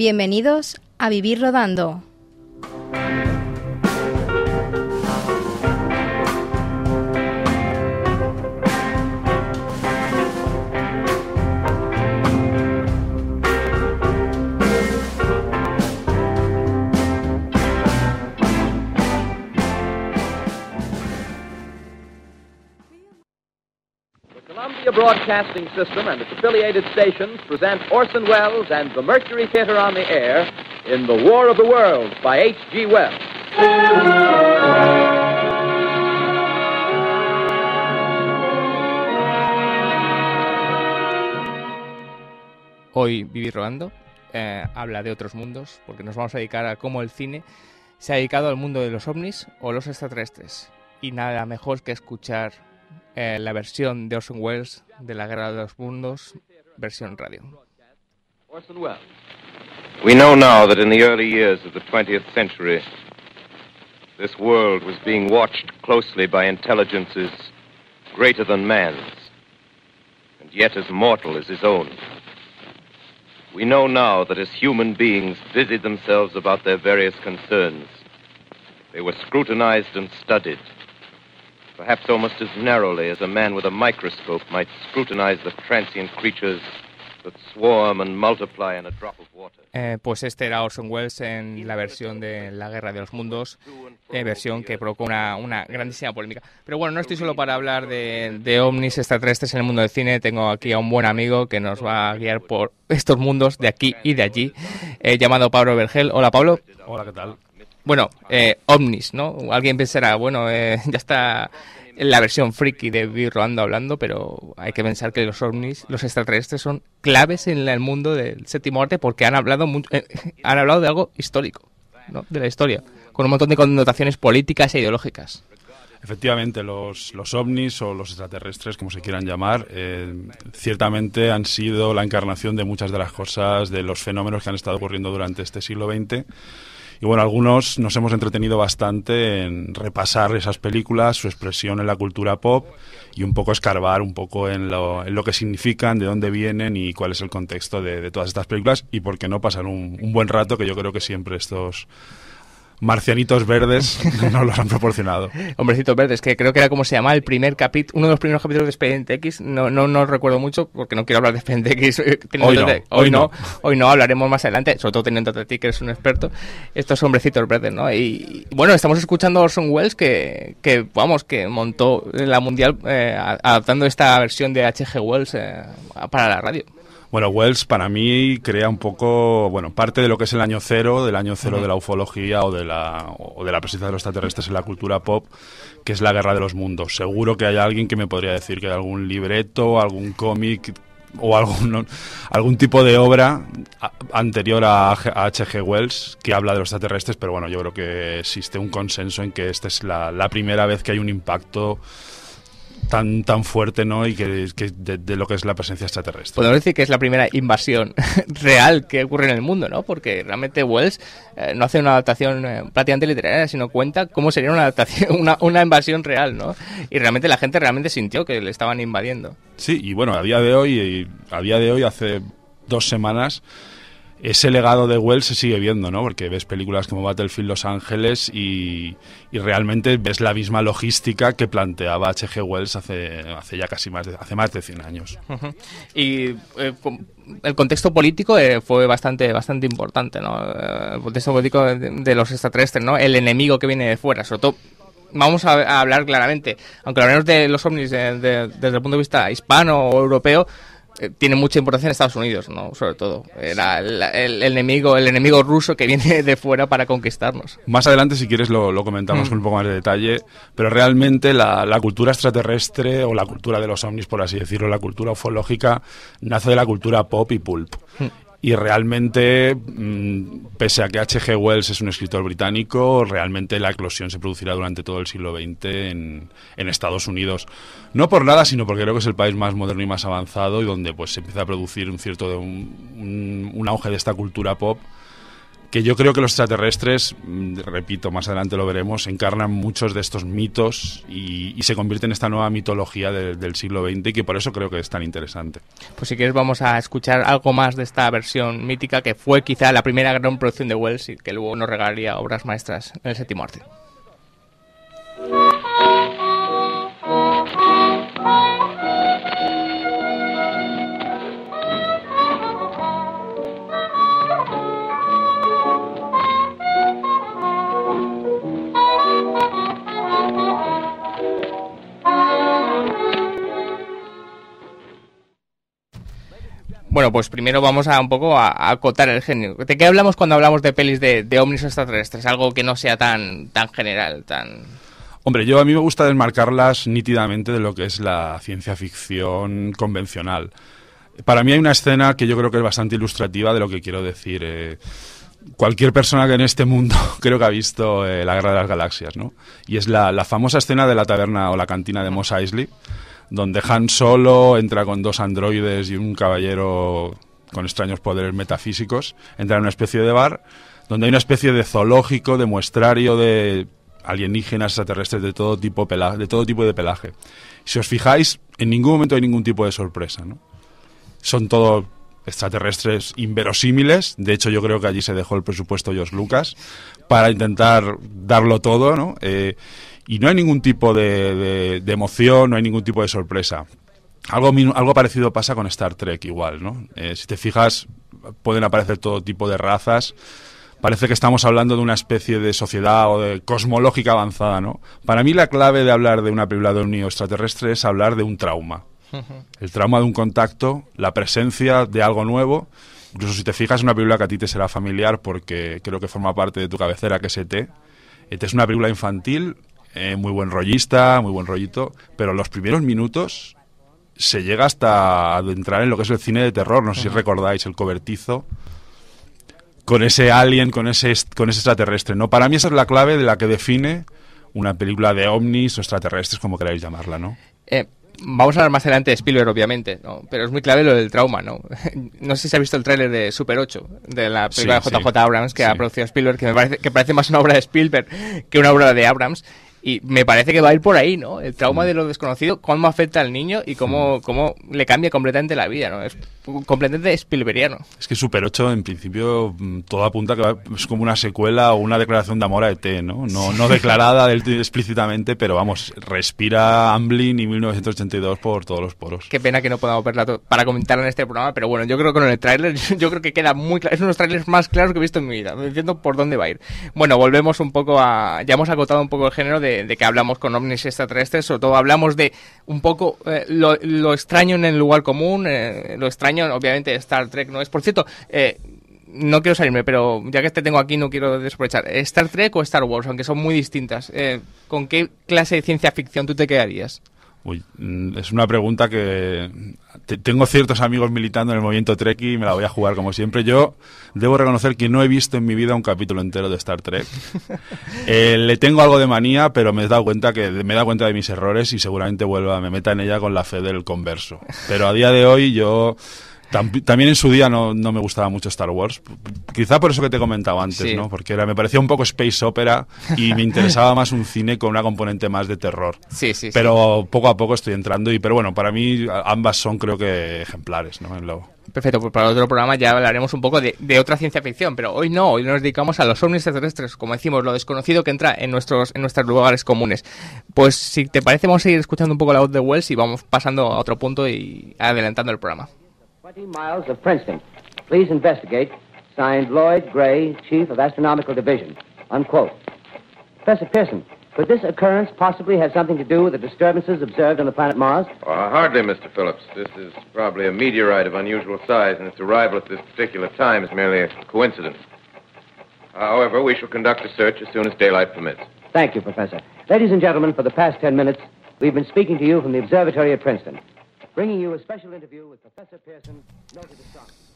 Bienvenidos a Vivir Rodando. Broadcasting System and its affiliated stations present Orson Welles and the Mercury Theater on the air in The War of the Worlds by H.G. Wells. Hoy Vivir Rodando eh, habla de otros mundos porque nos vamos a dedicar a cómo el cine se ha dedicado al mundo de los ovnis o los extraterrestres. Y nada mejor que escuchar eh, la versión de Orson Welles de La Guerra de los Mundos, versión radio. We know now that in the early years of the 20th century, this world was being watched closely by intelligences greater than man's, and yet as mortal as his own. We know now that as human beings busied themselves about their various concerns, they were scrutinized and studied a pues este era Orson Welles en la versión de La Guerra de los Mundos, eh, versión que provocó una, una, grandísima polémica. Pero bueno, no estoy solo para hablar de, ovnis extraterrestres en el mundo del cine, tengo aquí a un buen amigo que nos va a guiar por estos mundos de aquí y de allí, eh, llamado Pablo Vergel. Hola Pablo. Hola, ¿qué tal? Bueno, eh, ovnis, ¿no? Alguien pensará, bueno, eh, ya está la versión freaky de birro hablando, pero hay que pensar que los ovnis, los extraterrestres, son claves en el mundo del séptimo arte porque han hablado, eh, han hablado de algo histórico, ¿no? De la historia, con un montón de connotaciones políticas e ideológicas. Efectivamente, los, los, ovnis o los extraterrestres, como se quieran llamar, eh, ciertamente han sido la encarnación de muchas de las cosas, de los fenómenos que han estado ocurriendo durante este siglo XX y bueno, algunos nos hemos entretenido bastante en repasar esas películas, su expresión en la cultura pop y un poco escarbar un poco en lo, en lo que significan, de dónde vienen y cuál es el contexto de, todas estas películas y por qué no pasar un buen rato, que yo creo que siempre estos marcianitos verdes nos los han proporcionado. Hombrecitos verdes, que creo que era como se llamaba el primer capítulo, uno de los primeros capítulos de Expediente X, no, no, no recuerdo mucho porque no quiero hablar de Expediente X. Eh, hoy no, hoy, no, hablaremos más adelante, sobre todo teniendo a ti que eres un experto, estos hombrecitos verdes, ¿no? Y, bueno, estamos escuchando a Orson Welles que, que, vamos, que montó la mundial eh, adaptando esta versión de H.G. Wells eh, para la radio. Bueno, Wells para mí crea un poco, bueno, parte de lo que es el año cero, del año cero de la ufología o de la, o de la presencia de los extraterrestres en la cultura pop, que es la guerra de los mundos. Seguro que hay alguien que me podría decir que hay algún libreto, algún cómic o algún, algún tipo de obra anterior a H.G. Wells que habla de los extraterrestres, pero bueno, yo creo que existe un consenso en que esta es la, la primera vez que hay un impacto tan, tan fuerte, ¿no? Y que, de, lo que es la presencia extraterrestre. Podemos decir que es la primera invasión real que ocurre en el mundo, ¿no? Porque realmente Wells eh, no hace una adaptación eh, prácticamente literaria, sino cuenta cómo sería una adaptación, una, invasión real, ¿no? Y realmente la gente realmente sintió que le estaban invadiendo. Sí, y bueno, a día de hoy, eh, a día de hoy, hace dos semanas ese legado de Wells se sigue viendo, ¿no? Porque ves películas como Battlefield Los Ángeles y, realmente ves la misma logística que planteaba H.G. Wells hace, hace ya casi más de, hace más de 100 años. Y eh, el contexto político eh, fue bastante bastante importante, ¿no? Eh, el contexto político de, los extraterrestres, ¿no? El enemigo que viene de fuera, sobre todo vamos a, hablar claramente, aunque hablemos de los ovnis desde el punto de vista hispano o europeo, eh, tiene mucha importancia en Estados Unidos, ¿no? Sobre todo. Era el, enemigo, el enemigo ruso que viene de fuera para conquistarnos. Más adelante, si quieres, lo, comentamos mm. con un poco más de detalle. Pero realmente la, cultura extraterrestre o la cultura de los ovnis, por así decirlo, la cultura ufológica, nace de la cultura pop y pulp. Mm y realmente, mm, pese a que H.G. Wells es un escritor británico, realmente la eclosión se producirá durante todo el siglo XX en, Estados Unidos. No por nada, sino porque creo que es el país más moderno y más avanzado y donde pues se empieza a producir un cierto de un auge de esta cultura pop que yo creo que los extraterrestres, mm, repito, más adelante lo veremos, encarnan muchos de estos mitos y, se convierten en esta nueva mitología del siglo XX y que por eso creo que es tan interesante. Pues si quieres vamos a escuchar algo más de esta versión mítica que fue quizá la primera gran producción de Wells y que luego nos regalaría obras maestras en el séptimo arte. Bueno, pues primero vamos a un poco a, acotar el género. ¿De qué hablamos cuando hablamos de pelis de, de ovnis extraterrestres? Algo que no sea tan, tan general, tan... Hombre, yo a mí me gusta desmarcarlas nítidamente de lo que es la ciencia ficción convencional. Para mí hay una escena que yo creo que es bastante ilustrativa de lo que quiero decir. Eh, cualquier persona que en este mundo creo que ha visto eh, La Guerra de las Galaxias, ¿no? Y es la, la, famosa escena de la taberna o la cantina de Mos Eisley donde Han Solo entra con dos androides y un caballero con extraños poderes metafísicos, entra en una especie de bar donde hay una especie de zoológico, de muestrario de alienígenas extraterrestres de todo tipo, de, todo tipo de pelaje. Si os fijáis, en ningún momento hay ningún tipo de sorpresa. ¿no? Son todos extraterrestres inverosímiles. De hecho, yo creo que allí se dejó el presupuesto George Lucas para intentar darlo todo. ¿no? Eh, y no hay ningún tipo de, emoción, no hay ningún tipo de sorpresa. Algo, algo parecido pasa con Star Trek igual, ¿no? Eh, si te fijas, pueden aparecer todo tipo de razas. Parece que estamos hablando de una especie de sociedad o de cosmológica avanzada, ¿no? Para mí la clave de hablar de una película de un niño extraterrestre es hablar de un trauma. El trauma de un contacto, la presencia de algo nuevo. Incluso si te fijas, una película que a ti te será familiar porque creo que forma parte de tu cabecera, que es ET. ET es una película infantil eh, muy buen rollista, muy buen rollito, pero los primeros minutos se llega hasta adentrar en lo que es el cine de terror, no sé si recordáis el cobertizo con ese alien, con ese con ese extraterrestre. No, para mí esa es la clave de la que define una película de ovnis o extraterrestres, como queráis llamarla, ¿no? Eh, vamos a hablar más adelante de Spielberg, obviamente, pero es muy clave lo del trauma, ¿no? no sé si se ha visto el tráiler de Super 8, de la película de JJ Abrams que ha producido Spielberg, que me parece, que parece más una obra de Spielberg que una obra de Abrams. Y me parece que va a ir por ahí, ¿no? El trauma mm. de lo desconocido, cómo afecta al niño y cómo, mm. cómo le cambia completamente la vida, ¿no? Es completamente Spielbergiano. Es que Super 8, en principio, mm, todo apunta que es como una secuela o una declaración de amor a ET, ¿no? No, no declarada explícitamente, pero vamos, respira Amblin y 1982 por todos los poros. Qué pena que no podamos verla para comentar en este programa, pero bueno, yo creo que con el tráiler, yo creo que queda muy claro. Es uno de los trailers más claros que he visto en mi vida. Me entiendo por dónde va a ir. Bueno, volvemos un poco a. Ya hemos agotado un poco el género de de, que hablamos con ovnis extraterrestres, sobre todo hablamos de un poco eh, lo, extraño en el lugar común, eh, lo extraño obviamente Star Trek no es. Por cierto, eh, no quiero salirme, pero ya que te tengo aquí no quiero desprovechar. ¿Star Trek o Star Wars? Aunque son muy distintas. ¿Con qué clase de ciencia ficción tú te quedarías? Mm, es una pregunta que tengo ciertos amigos militando en el movimiento Trek y me la voy a jugar como siempre. Yo debo reconocer que no he visto en mi vida un capítulo entero de Star Trek. Eh, le tengo algo de manía, pero me he dado cuenta que me cuenta de mis errores y seguramente vuelva, me meta en ella con la fe del converso. Pero a día de hoy yo también en su día no, me gustaba mucho Star Wars. Quizá por eso que te comentaba antes, ¿no? Porque me parecía un poco space opera y me interesaba más un cine con una componente más de terror. Sí, sí. Pero poco a poco estoy entrando y, pero bueno, para mí ambas son creo que ejemplares, ¿no? Perfecto, pues para otro programa ya hablaremos un poco de, otra ciencia ficción, pero hoy no, hoy nos dedicamos a los ovnis extraterrestres, como decimos, lo desconocido que entra en nuestros, en nuestros lugares comunes. Pues si te parece, vamos a ir escuchando un poco la voz de Wells y vamos pasando a otro punto y adelantando el programa. 20 miles of Princeton. Please investigate. Signed Lloyd Gray, Chief of Astronomical Division. Unquote. Professor Pearson, could this occurrence possibly have something to do with the disturbances observed on the planet Mars? Uh, hardly, Mr. Phillips. This is probably a meteorite of unusual size, and its arrival at this particular time is merely a coincidence. However, we shall conduct a search as soon as daylight permits. Thank you, Professor. Ladies and gentlemen, for the past ten minutes, we've been speaking to you from the observatory at Princeton.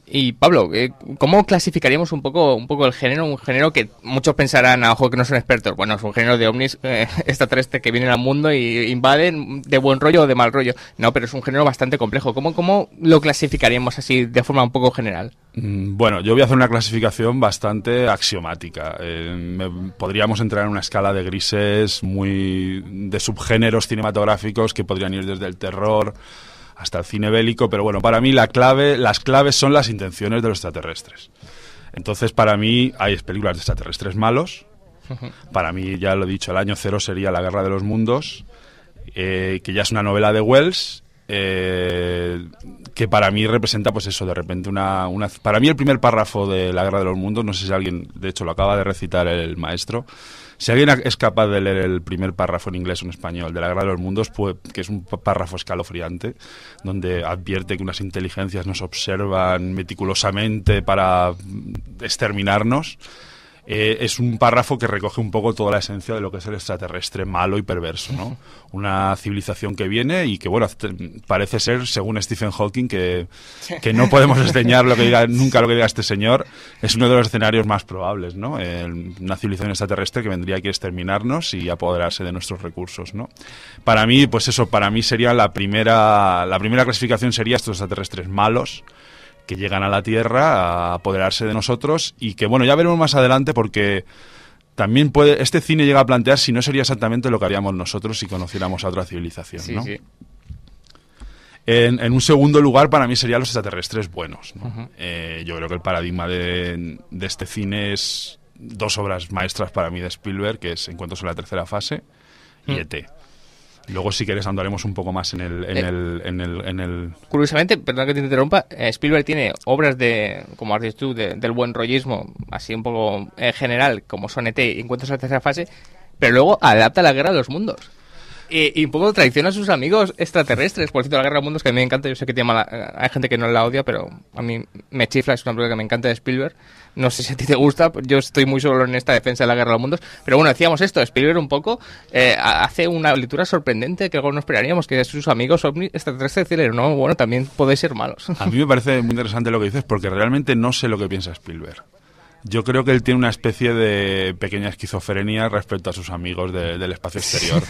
Y Pablo, eh, ¿cómo clasificaríamos un poco, un poco el género? Un género que muchos pensarán, a ah, ojo que no son expertos, bueno, es un género de ovnis eh, extraterrestres que vienen al mundo y invaden de buen rollo o de mal rollo. No, pero es un género bastante complejo. ¿Cómo, cómo lo clasificaríamos así de forma un poco general? Mm, bueno, yo voy a hacer una clasificación bastante axiomática. Eh, podríamos entrar en una escala de grises muy de subgéneros cinematográficos que podrían ir desde el terror hasta el cine bélico, pero bueno, para mí la clave, las claves son las intenciones de los extraterrestres. Entonces, para mí hay películas de extraterrestres malos. Para mí, ya lo he dicho, el año cero sería La Guerra de los Mundos, eh, que ya es una novela de Wells, eh, que para mí representa, pues eso, de repente una, Para mí el primer párrafo de La Guerra de los Mundos, no sé si alguien, de hecho, lo acaba de recitar el maestro, si alguien es capaz de leer el primer párrafo en inglés o en español de La Guerra de los Mundos, pues, que es un párrafo escalofriante, donde advierte que unas inteligencias nos observan meticulosamente para mm, exterminarnos, eh, es un párrafo que recoge un poco toda la esencia de lo que es el extraterrestre malo y perverso, ¿no? Una civilización que viene y que, bueno, parece ser, según Stephen Hawking, que, no podemos enseñar lo que diga, nunca lo que diga este señor, es uno de los escenarios más probables, ¿no? una civilización extraterrestre que vendría aquí a exterminarnos y apoderarse de nuestros recursos, ¿no? Para mí, pues eso, para mí sería la primera, la primera clasificación sería estos extraterrestres malos, que llegan a la Tierra a apoderarse de nosotros y que, bueno, ya veremos más adelante porque también puede, este cine llega a plantear si no sería exactamente lo que haríamos nosotros si conociéramos a otra civilización, ¿no? Sí. En, un segundo lugar, para mí serían los extraterrestres buenos. Eh, yo creo que el paradigma de, este cine es dos obras maestras para mí de Spielberg, que es Encuentros en la tercera fase y mm. ET. Luego, si quieres, andaremos un poco más en el. En, eh, el, Curiosamente, perdón que te interrumpa, eh, Spielberg tiene obras de, como has dicho tú, del buen rollismo, así un poco en general, como son e y Encuentros a la tercera fase, pero luego adapta la guerra a los mundos. Y, un poco traiciona a sus amigos extraterrestres. Por cierto, la Guerra de Mundos, que a mí me encanta. Yo sé que tiene mala... Eh, hay gente que no la odia, pero a mí me chifla. Es una película que me encanta de Spielberg. No sé si a ti te gusta. Yo estoy muy solo en esta defensa de la Guerra de Mundos. Pero bueno, decíamos esto. Spielberg un poco eh, hace una lectura sorprendente que algo no esperaríamos. Que sus amigos extraterrestres decirle, no, bueno, también podéis ser malos. A mí me parece muy interesante lo que dices porque realmente no sé lo que piensa Spielberg. Yo creo que él tiene una especie de pequeña esquizofrenia respecto a sus amigos del espacio exterior.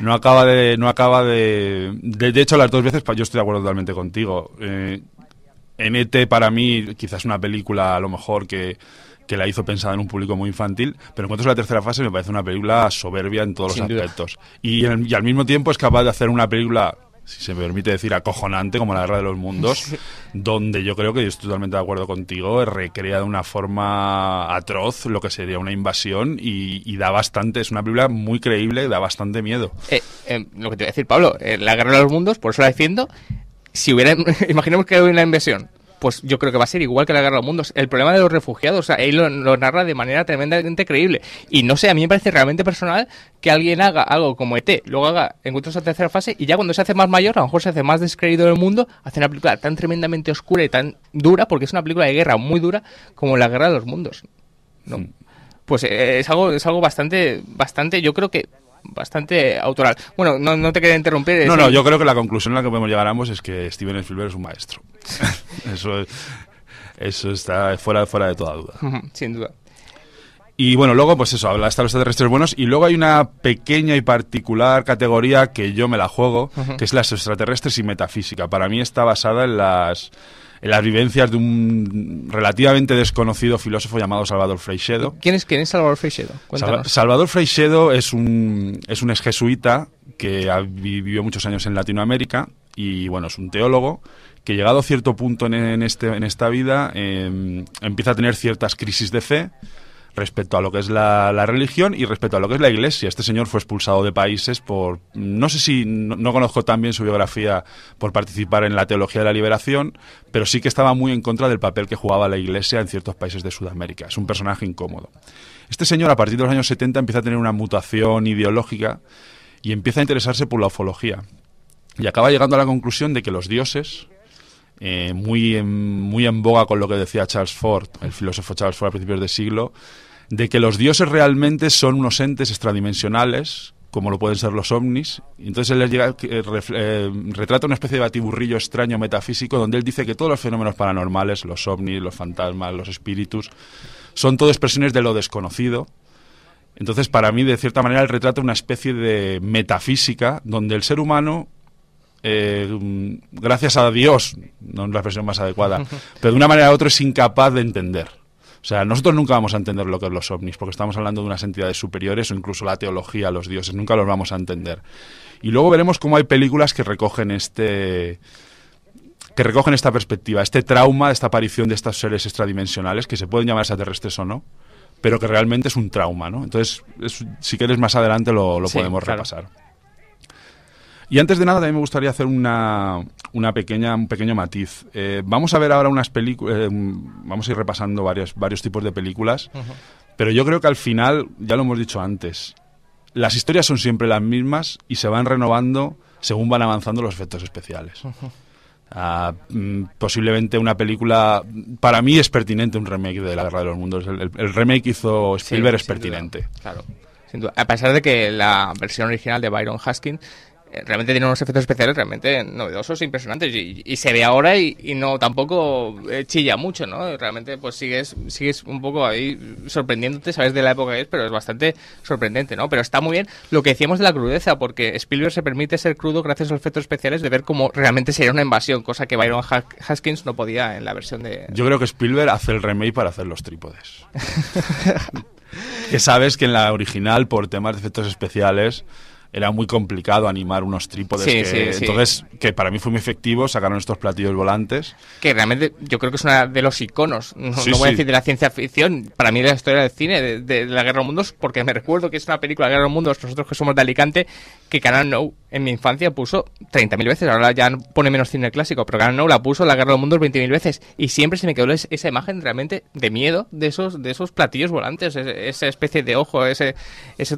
No acaba de, no acaba de, de, hecho las dos veces, yo estoy de acuerdo totalmente contigo. Eh, NT para mí quizás una película a lo mejor que, la hizo pensada en un público muy infantil, pero en cuanto a la tercera fase me parece una película soberbia en todos los aspectos. y, al mismo tiempo es capaz de hacer una película si se me permite decir, acojonante, como la guerra de los mundos, donde yo creo que estoy totalmente de acuerdo contigo, recrea de una forma atroz lo que sería una invasión y, da bastante, es una biblia muy creíble, da bastante miedo. Eh, eh, lo que te voy a decir, Pablo, eh, la guerra de los mundos, por eso la defiendo, si hubiera, imaginemos que hubiera una invasión, pues yo creo que va a ser igual que la guerra de los mundos. El problema de los refugiados, o sea, él lo, narra de manera tremendamente creíble. Y no sé, a mí me parece realmente personal que alguien haga algo como ET, luego haga Encuentros a tercera fase y ya cuando se hace más mayor, a lo mejor se hace más descreído del mundo, hace una película tan tremendamente oscura y tan dura, porque es una película de guerra muy dura como la guerra de los mundos. No. pues eh, es algo es algo bastante bastante yo creo que bastante autoral. Bueno, no, te quería interrumpir. No, no, yo creo que la conclusión a la que podemos llegar ambos es que Steven Spielberg es un maestro. eso, eso está fuera, fuera de toda duda. Sin duda. Y bueno, luego, pues eso, habla hasta los extraterrestres buenos. Y luego hay una pequeña y particular categoría que yo me la juego, que es las extraterrestres y metafísica. Para mí está basada en las en las vivencias de un relativamente desconocido filósofo llamado Salvador Freixedo. ¿Quién es, quién es Salvador Freixedo? Cuéntanos. Salvador Freixedo es un, es un ex jesuita que ha, vivió muchos años en Latinoamérica y bueno, es un teólogo que llegado a cierto punto en, este, en esta vida em, empieza a tener ciertas crisis de fe respecto a lo que es la, religión y respecto a lo que es la iglesia. Este señor fue expulsado de países por, no sé si, no, conozco también su biografía por participar en la teología de la liberación, pero sí que estaba muy en contra del papel que jugaba la iglesia en ciertos países de Sudamérica. Es un personaje incómodo. Este señor a partir de los años 70 empieza a tener una mutación ideológica y empieza a interesarse por la ufología. Y acaba llegando a la conclusión de que los dioses, eh, muy, en, muy en boga con lo que decía Charles Ford, el filósofo Charles Ford a principios de siglo, de que los dioses realmente son unos entes extradimensionales, como lo pueden ser los ovnis. Entonces él llega, eh, eh, retrata una especie de batiburrillo extraño metafísico donde él dice que todos los fenómenos paranormales, los ovnis, los fantasmas, los espíritus, son todo expresiones de lo desconocido. Entonces, para mí, de cierta manera, él retrata una especie de metafísica donde el ser humano eh, mm, gracias a Dios, no es la expresión más adecuada, pero de una manera u otra es incapaz de entender. O sea, nosotros nunca vamos a entender lo que es los ovnis, porque estamos hablando de unas entidades superiores o incluso la teología, los dioses, nunca los vamos a entender. Y luego veremos cómo hay películas que recogen este que recogen esta perspectiva, este trauma, esta aparición de estos seres extradimensionales, que se pueden llamar extraterrestres o no, pero que realmente es un trauma, ¿no? Entonces, si quieres más adelante lo, podemos repasar. Y antes de nada, también me gustaría hacer una, una pequeña, un pequeño matiz. Eh, vamos a ver ahora unas películas, eh, vamos a ir repasando varios, varios tipos de películas, pero yo creo que al final, ya lo hemos dicho antes, las historias son siempre las mismas y se van renovando según van avanzando los efectos especiales. Ah, mm, posiblemente una película. Para mí es pertinente un remake de La Guerra de los Mundos. El, remake hizo silver es pertinente. claro. A pesar de que la versión original de Byron Haskins realmente tiene unos efectos especiales realmente novedosos impresionantes y, se ve ahora y, no tampoco eh, chilla mucho no realmente pues sigues sigues un poco ahí sorprendiéndote sabes de la época que es pero es bastante sorprendente no pero está muy bien lo que decíamos de la crudeza porque Spielberg se permite ser crudo gracias a los efectos especiales de ver cómo realmente sería una invasión cosa que Byron Haskins no podía en la versión de yo creo que Spielberg hace el remake para hacer los trípodes que sabes que en la original por temas de efectos especiales era muy complicado animar unos trípodes. Entonces, que para mí fue muy efectivo, sacaron estos platillos volantes. Que realmente yo creo que es una de los iconos, no, voy a decir de la ciencia ficción, para mí de la historia del cine, de, la Guerra de los Mundos, porque me recuerdo que es una película de Guerra de los Mundos, nosotros que somos de Alicante, que Canal No en mi infancia puso 30.000 veces. Ahora ya pone menos cine clásico, pero claro, no, la puso la Guerra del Mundo 20.000 veces. Y siempre se me quedó esa imagen realmente de miedo de esos, de esos platillos volantes, esa especie de ojo, ese,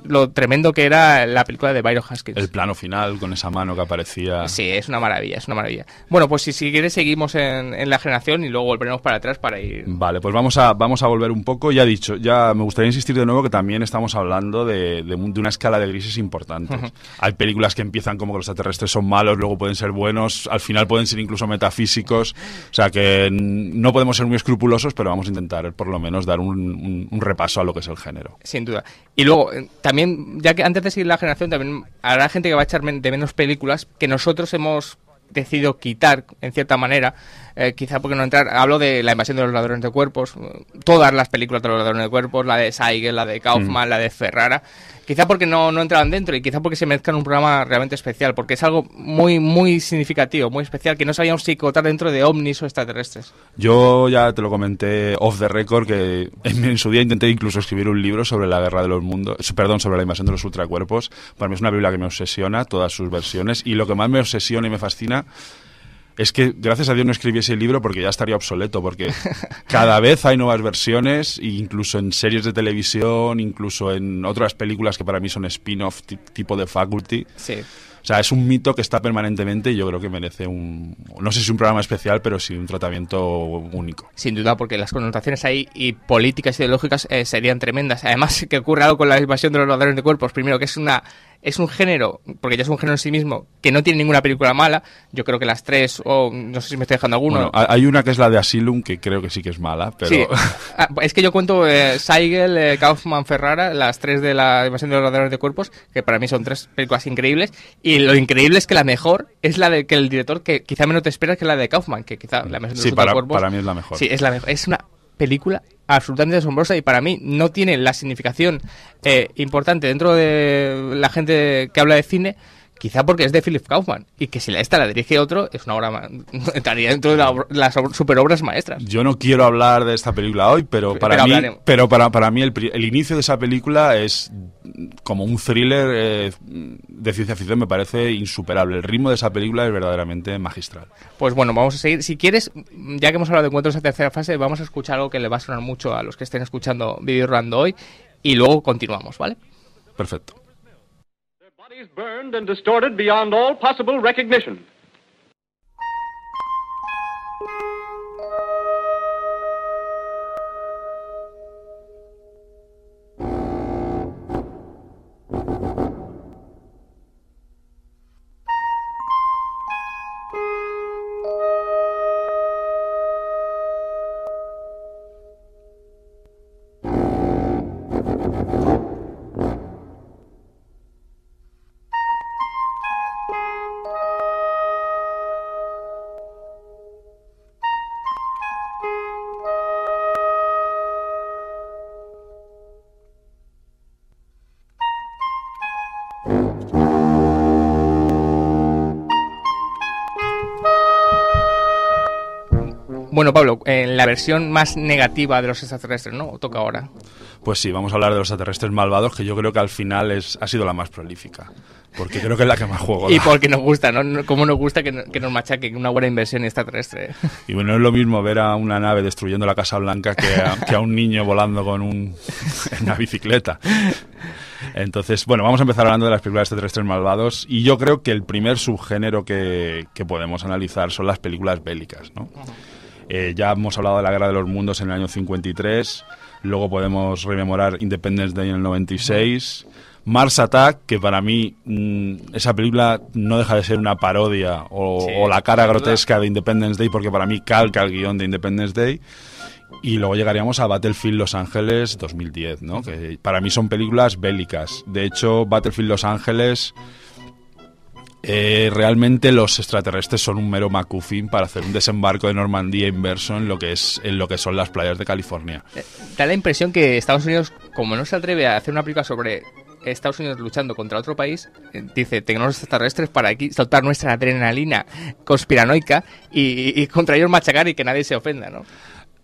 lo tremendo que era la película de Byron Haskins. El plano final con esa mano que aparecía. Sí, es una maravilla, es una maravilla. Bueno, pues si, si quieres seguimos en, la generación y luego volveremos para atrás para ir... Vale, pues vamos a, vamos a volver un poco. Ya dicho, ya me gustaría insistir de nuevo que también estamos hablando de, de, de una escala de grises importante Hay películas que empiezan como que los extraterrestres son malos, luego pueden ser buenos, al final pueden ser incluso metafísicos. O sea que no podemos ser muy escrupulosos, pero vamos a intentar por lo menos dar un, repaso a lo que es el género. Sin duda. Y luego, eh, también, ya que antes de seguir la generación, también habrá gente que va a echar de menos películas que nosotros hemos decidido quitar en cierta manera, eh, quizá porque no entrar, hablo de la invasión de los ladrones de cuerpos, eh, todas las películas de los ladrones de cuerpos, la de Seigel, la de Kaufman, mm. la de Ferrara, Quizá porque no, no entraban dentro y quizá porque se mezclan un programa realmente especial, porque es algo muy, muy significativo, muy especial, que no sabíamos si cotar dentro de ovnis o extraterrestres. Yo ya te lo comenté off the record, que en, en su día intenté incluso escribir un libro sobre la guerra de los mundos, eh, perdón, sobre la invasión de los ultracuerpos. Para mí es una Biblia que me obsesiona, todas sus versiones, y lo que más me obsesiona y me fascina es que gracias a Dios no escribí ese libro porque ya estaría obsoleto, porque cada vez hay nuevas versiones, e incluso en series de televisión, incluso en otras películas que para mí son spin-off tipo de faculty. O sea, es un mito que está permanentemente y yo creo que merece un, no sé si un programa especial, pero sí un tratamiento único. Sin duda, porque las connotaciones ahí y políticas ideológicas eh, serían tremendas. Además, que ocurre algo con la invasión de los ladrones de cuerpos. Primero, que es una es un género, porque ya es un género en sí mismo, que no tiene ninguna película mala. Yo creo que las tres, o no sé si me estoy dejando alguna hay una que es la de Asylum, que creo que sí que es mala, pero. Sí. Ah, es que yo cuento eh, Seigel, eh, Kaufman, Ferrara, las tres de la Invasión de los Ladrones de Cuerpos, que para mí son tres películas increíbles. Y lo increíble es que la mejor es la de que el director, que quizá menos te esperas, que la de Kaufman, que quizá la Invasión de los sí, para, para mí es la mejor. Sí, es la mejor. Es una película absolutamente asombrosa y para mí no tiene la significación eh, importante dentro de la gente que habla de cine Quizá porque es de Philip Kaufman y que si la, esta la dirige otro es una obra estaría dentro de las superobras maestras. Yo no quiero hablar de esta película hoy, pero para mí, el, inicio de esa película es como un thriller eh, de ciencia ficción me parece insuperable. El ritmo de esa película es verdaderamente magistral. Pues bueno, vamos a seguir. Si quieres, ya que hemos hablado de encuentros en tercera fase, vamos a escuchar algo que le va a sonar mucho a los que estén escuchando Video Rando hoy y luego continuamos, ¿vale? Perfecto. Bodies burned and distorted beyond all possible recognition. Bueno, Pablo, la versión más negativa de los extraterrestres, ¿no? Toca ahora. Pues sí, vamos a hablar de los extraterrestres malvados, que yo creo que al final es, ha sido la más prolífica. Porque creo que es la que más juego. Y porque nos gusta, ¿no? Cómo nos gusta que, nos machaquen una buena inversión extraterrestre. Y bueno, es lo mismo ver a una nave destruyendo la Casa Blanca que a, un niño volando con en una bicicleta. Entonces, bueno, vamos a empezar hablando de las películas extraterrestres malvados. Y yo creo que el primer subgénero que, podemos analizar son las películas bélicas, ¿no? Eh, ya hemos hablado de la Guerra de los Mundos en el año 53, luego podemos rememorar Independence Day en el 96. Mars Attack, que para mí mm, esa película no deja de ser una parodia o, la cara grotesca de Independence Day, porque para mí calca el guión de Independence Day. Y luego llegaríamos a Battlefield Los Ángeles 2010, ¿no? que para mí son películas bélicas. De hecho, Battlefield Los Ángeles eh, realmente los extraterrestres son un mero macufín para hacer un desembarco de Normandía inverso en lo que es en lo que son las playas de California. Eh, da la impresión que Estados Unidos, como no se atreve a hacer una película sobre Estados Unidos luchando contra otro país, eh, dice, tenemos extraterrestres para aquí saltar nuestra adrenalina conspiranoica y, contra ellos machacar y que nadie se ofenda, ¿no?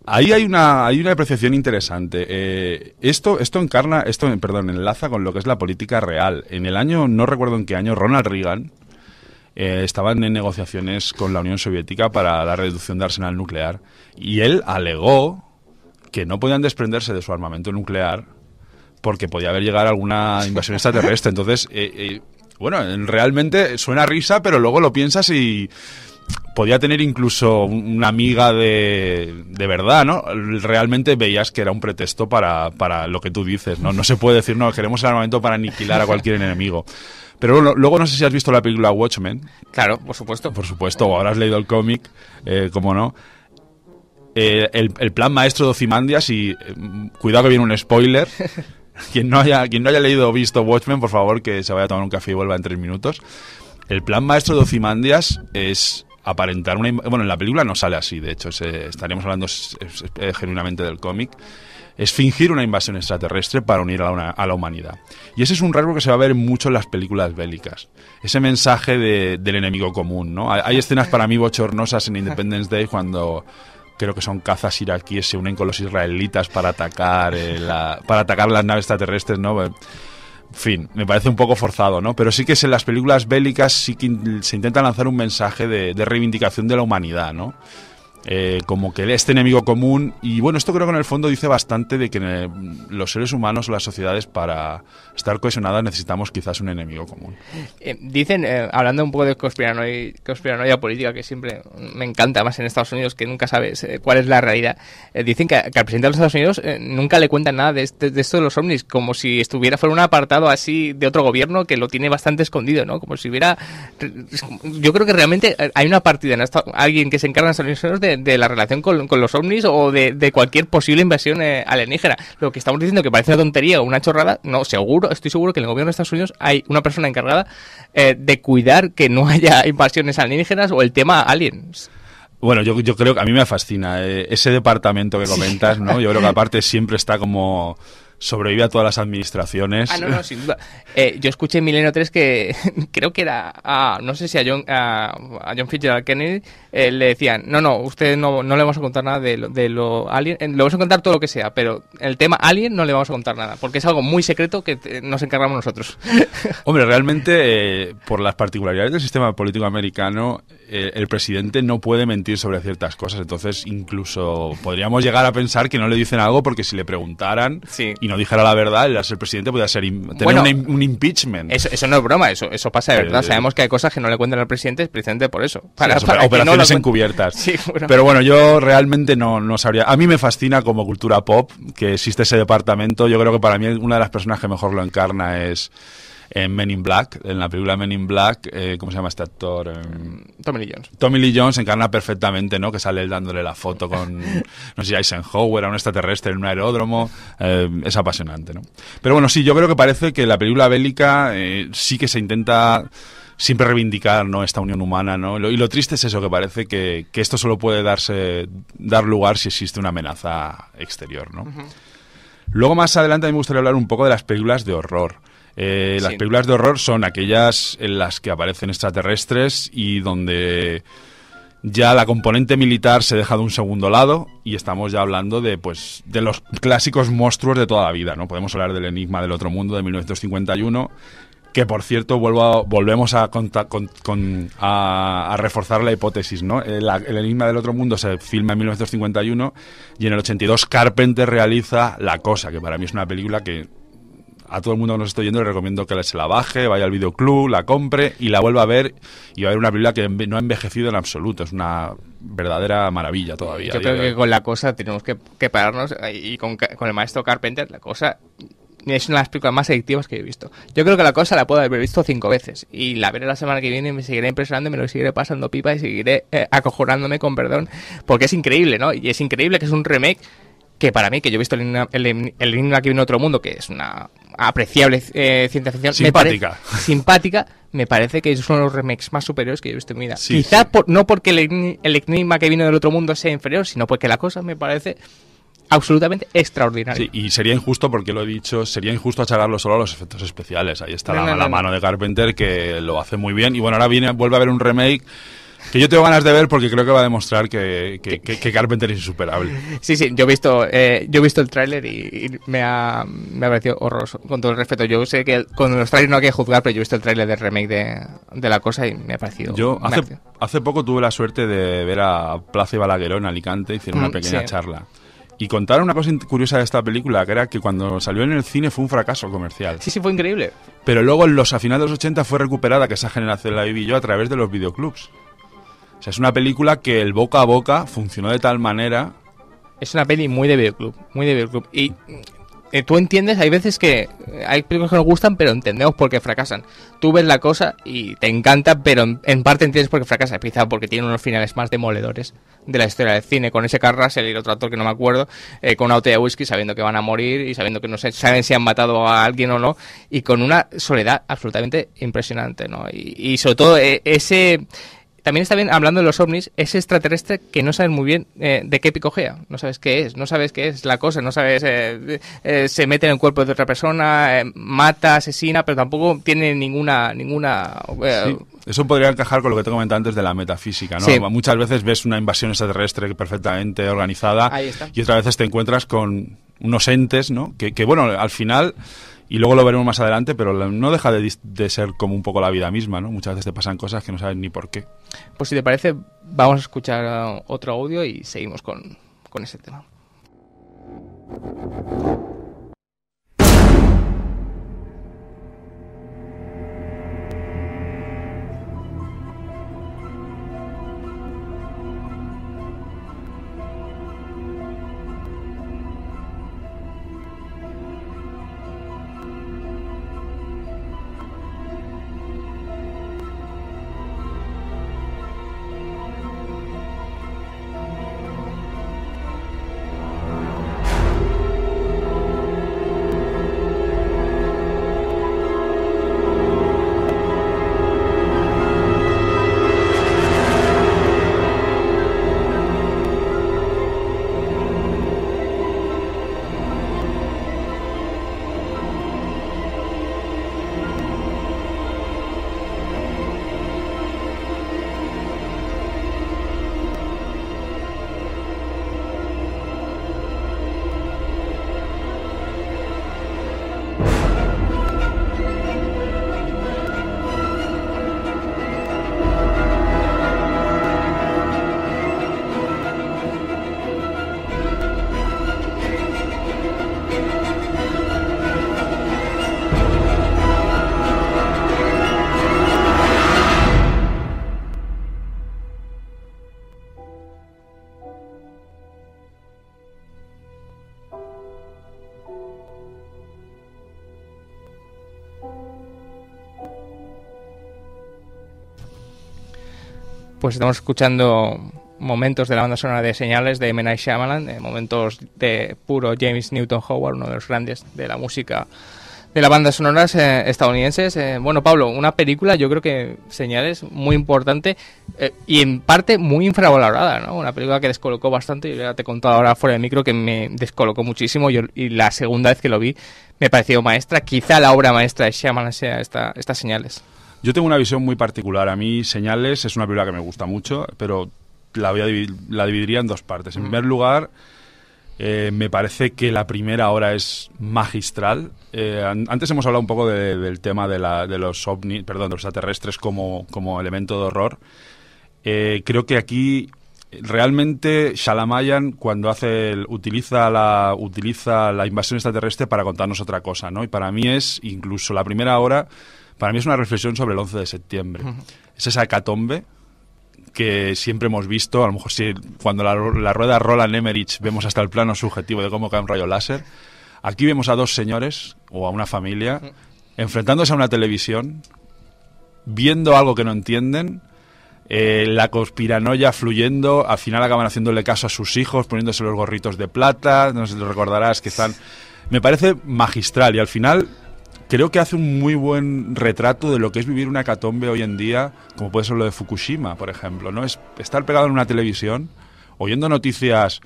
Ahí hay una, hay una apreciación interesante. esto, esto encarna, esto, perdón, enlaza con lo que es la política real. En el año, no recuerdo en qué año, Ronald Reagan eh, estaban en negociaciones con la Unión Soviética para la reducción de arsenal nuclear y él alegó que no podían desprenderse de su armamento nuclear porque podía haber llegado alguna invasión extraterrestre. Entonces, eh, eh, bueno, realmente suena risa, pero luego lo piensas y podía tener incluso una amiga de, de verdad, ¿no? Realmente veías que era un pretexto para, lo que tú dices, ¿no? No se puede decir, no, queremos el armamento para aniquilar a cualquier enemigo. Pero luego no sé si has visto la película Watchmen. Claro, por supuesto. Por supuesto, o ahora has leído el cómic, eh, ¿cómo como no. Eh, el, plan maestro de Ocimandias y eh, cuidado que viene un spoiler. quien, no haya, quien no haya leído o visto Watchmen, por favor, que se vaya a tomar un café y vuelva en tres minutos. El plan maestro de Ocimandias es aparentar una... Bueno, en la película no sale así, de hecho, eh, estaríamos hablando eh, genuinamente del cómic. Es fingir una invasión extraterrestre para unir a, la humanidad. Y ese es un rasgo que se va a ver mucho en las películas bélicas. Ese mensaje de, del enemigo común, ¿no? Hay, escenas para mí bochornosas en Independence Day cuando creo que son cazas iraquíes se unen con los israelitas para atacar eh, para atacar las naves extraterrestres no fin, me parece un poco forzado, ¿no? Pero sí que en las películas bélicas sí que se intenta lanzar un mensaje de reivindicación de la humanidad, ¿no? Eh, como que este enemigo común. Y bueno, esto creo que en el fondo dice bastante de que eh, los seres humanos o las sociedades para estar cohesionadas necesitamos quizás un enemigo común. Eh, dicen, hablando un poco de conspiranoia, política, que siempre me encanta más en Estados Unidos, que nunca sabes cuál es la realidad, dicen que, al presidente de los Estados Unidos nunca le cuentan nada este, de, esto de los ovnis, como si estuviera fuera un apartado así de otro gobierno que lo tiene bastante escondido, ¿no? Como si hubiera... Yo creo que realmente hay una partida en alguien que se encarga en Estados Unidos de de, la relación con, los ovnis o de, cualquier posible invasión eh, alienígena. Lo que estamos diciendo que parece una tontería o una chorrada, no, seguro, estoy seguro que en el gobierno de Estados Unidos hay una persona encargada eh, de cuidar que no haya invasiones alienígenas o el tema aliens. Bueno, yo, yo creo que a mí me fascina eh, ese departamento que comentas, ¿no? Yo creo que aparte siempre está como sobrevive a todas las administraciones. Ah, no, no, sin duda. Eh, yo escuché en Milenio 3 que creo que era, no sé si a John, a, Fitzgerald Kennedy eh, le decían, no, no, usted no, no le vamos a contar nada de lo, de lo alien, eh, le vamos a contar todo lo que sea, pero el tema alien no le vamos a contar nada, porque es algo muy secreto que nos encargamos nosotros. Hombre, realmente, por las particularidades del sistema político americano, el presidente no puede mentir sobre ciertas cosas, entonces incluso podríamos llegar a pensar que no le dicen algo porque si le preguntaran sí no dijera la verdad, el ser presidente puede ser tener un, impeachment. Eso, no es broma, eso, eso pasa de eh, verdad. Eh, Sabemos que hay cosas que no le cuentan al presidente presidente por eso. Para, operaciones encubiertas. Pero bueno, yo realmente no, no sabría. A mí me fascina como cultura pop que existe ese departamento. Yo creo que para mí una de las personas que mejor lo encarna es en Men in Black, en la película Men in Black, eh, ¿cómo se llama este actor? Em, Tommy Lee Jones. Tommy Lee Jones encarna perfectamente, ¿no? Que sale él dándole la foto con, no sé, Eisenhower, a un extraterrestre en un aeródromo. Eh, es apasionante, ¿no? Pero bueno, sí, yo creo que parece que la película bélica eh, sí que se intenta siempre reivindicar ¿no? esta unión humana, ¿no? Y lo triste es eso, que parece que, esto solo puede darse, dar lugar si existe una amenaza exterior, ¿no? Luego más adelante a mí me gustaría hablar un poco de las películas de horror. Eh, las películas de horror son aquellas en las que aparecen extraterrestres y donde ya la componente militar se deja de un segundo lado y estamos ya hablando de pues de los clásicos monstruos de toda la vida, ¿no? Podemos hablar del Enigma del Otro Mundo de 1951, que por cierto vuelvo volvemos a, a, reforzar la hipótesis, ¿no? El, el, Enigma del Otro Mundo se filma en 1951 y en el 82 Carpenter realiza La Cosa, que para mí es una película que a todo el mundo que nos esté oyendo le recomiendo que se la baje, vaya al videoclub, la compre y la vuelva a ver. Y va a ver una película que no ha envejecido en absoluto. Es una verdadera maravilla todavía. Yo creo que con la cosa tenemos que, pararnos eh, y con, el maestro Carpenter la cosa es una de las películas más adictivas que he visto. Yo creo que la cosa la puedo haber visto cinco veces y la veré la semana que viene y me seguiré impresionando y me lo seguiré pasando pipa y seguiré eh, acojonándome con perdón porque es increíble, ¿no? Y es increíble que es un remake que para mí, que yo he visto el, el, el, niño otro mundo, que es una apreciable eh, ciencia ficción. Simpática. Me parece, simpática. Me parece que es uno de los remakes más superiores que yo he visto en mi vida. Quizá no porque el, enigma que vino del otro mundo sea inferior, sino porque la cosa me parece absolutamente extraordinaria. y sería injusto, porque lo he dicho, sería injusto achacarlo solo a los efectos especiales. Ahí está la, la mano de Carpenter que lo hace muy bien. Y bueno, ahora viene, vuelve a haber un remake que yo tengo ganas de ver porque creo que va a demostrar que, Carpenter es insuperable. Sí, sí, yo he visto, eh, yo he visto el tráiler y, me, ha, me ha parecido horroroso, con todo el respeto. Yo sé que con los trailers no hay que juzgar, pero yo he visto el tráiler del remake de, la cosa y me ha parecido... Yo hace, poco tuve la suerte de ver a Plaza y en Alicante, hicieron una mm, pequeña charla. Y contaron una cosa curiosa de esta película, que era que cuando salió en el cine fue un fracaso comercial. Sí, sí, fue increíble. Pero luego, en los, a de los 80, fue recuperada, que esa generación la viví yo, a través de los videoclubs. O sea, es una película que el boca a boca funcionó de tal manera. Es una peli muy de videoclub, muy de videoclub. Y mm, eh, tú entiendes, hay veces que eh, hay películas que nos gustan, pero entendemos por qué fracasan. Tú ves la cosa y te encanta, pero en, parte entiendes por qué fracasa. Quizás porque tiene unos finales más demoledores de la historia del cine, con ese Carrasel y el otro actor que no me acuerdo, eh, con una botella de whisky sabiendo que van a morir y sabiendo que no saben si han matado a alguien o no, y con una soledad absolutamente impresionante, ¿no? Y, sobre todo ese también está bien, hablando de los ovnis, ese extraterrestre que no sabes muy bien eh, de qué picojea, no sabes qué es, no sabes qué es la cosa, no sabes, eh, eh se mete en el cuerpo de otra persona, eh, mata, asesina, pero tampoco tiene ninguna... ninguna Eso podría encajar con lo que te comentaba antes de la metafísica, ¿no? Muchas veces ves una invasión extraterrestre perfectamente organizada y otras veces te encuentras con unos entes, ¿no? Que, que bueno, al final y luego lo veremos más adelante, pero no deja de, ser como un poco la vida misma, ¿no? Muchas veces te pasan cosas que no sabes ni por qué. Pues si te parece, vamos a escuchar ah, otro audio y seguimos con ese tema. Pues estamos escuchando momentos de la banda sonora de señales de Menai Shyamalan, eh, momentos de puro James Newton Howard, uno de los grandes de la música de las bandas sonoras eh, estadounidenses. Eh, bueno, Pablo, una película, yo creo que señales muy importante y en parte muy infravalorada, ¿no? Una película que descolocó bastante, yo ya te he contado ahora fuera del micro que me descolocó muchísimo y la segunda vez que lo vi me pareció maestra. Quizá la obra maestra de Shyamalan sea esta, estas señales. Yo tengo una visión muy particular. A mí Señales es una película que me gusta mucho, pero la, voy a la dividiría en dos partes. En mm. primer lugar, eh, me parece que la primera hora es magistral. Eh, antes hemos hablado un poco del tema de, la, de los ovnis, perdón, los extraterrestres como, como elemento de horror. Eh, creo que aquí realmente Shalamayan cuando hace utiliza la utiliza la invasión extraterrestre para contarnos otra cosa, ¿no? Y para mí es incluso la primera hora para mí es una reflexión sobre el 11 de septiembre. Es esa hecatombe que siempre hemos visto, a lo mejor si cuando la, rueda rueda en Emmerich vemos hasta el plano subjetivo de cómo cae un rayo láser, aquí vemos a dos señores o a una familia enfrentándose a una televisión, viendo algo que no entienden, eh, la conspiranoia fluyendo, al final acaban haciéndole caso a sus hijos, poniéndose los gorritos de plata, no sé si lo recordarás que están... Me parece magistral y al final creo que hace un muy buen retrato de lo que es vivir una catombe hoy en día, como puede ser lo de Fukushima, por ejemplo. ¿no? Es estar pegado en una televisión, oyendo noticias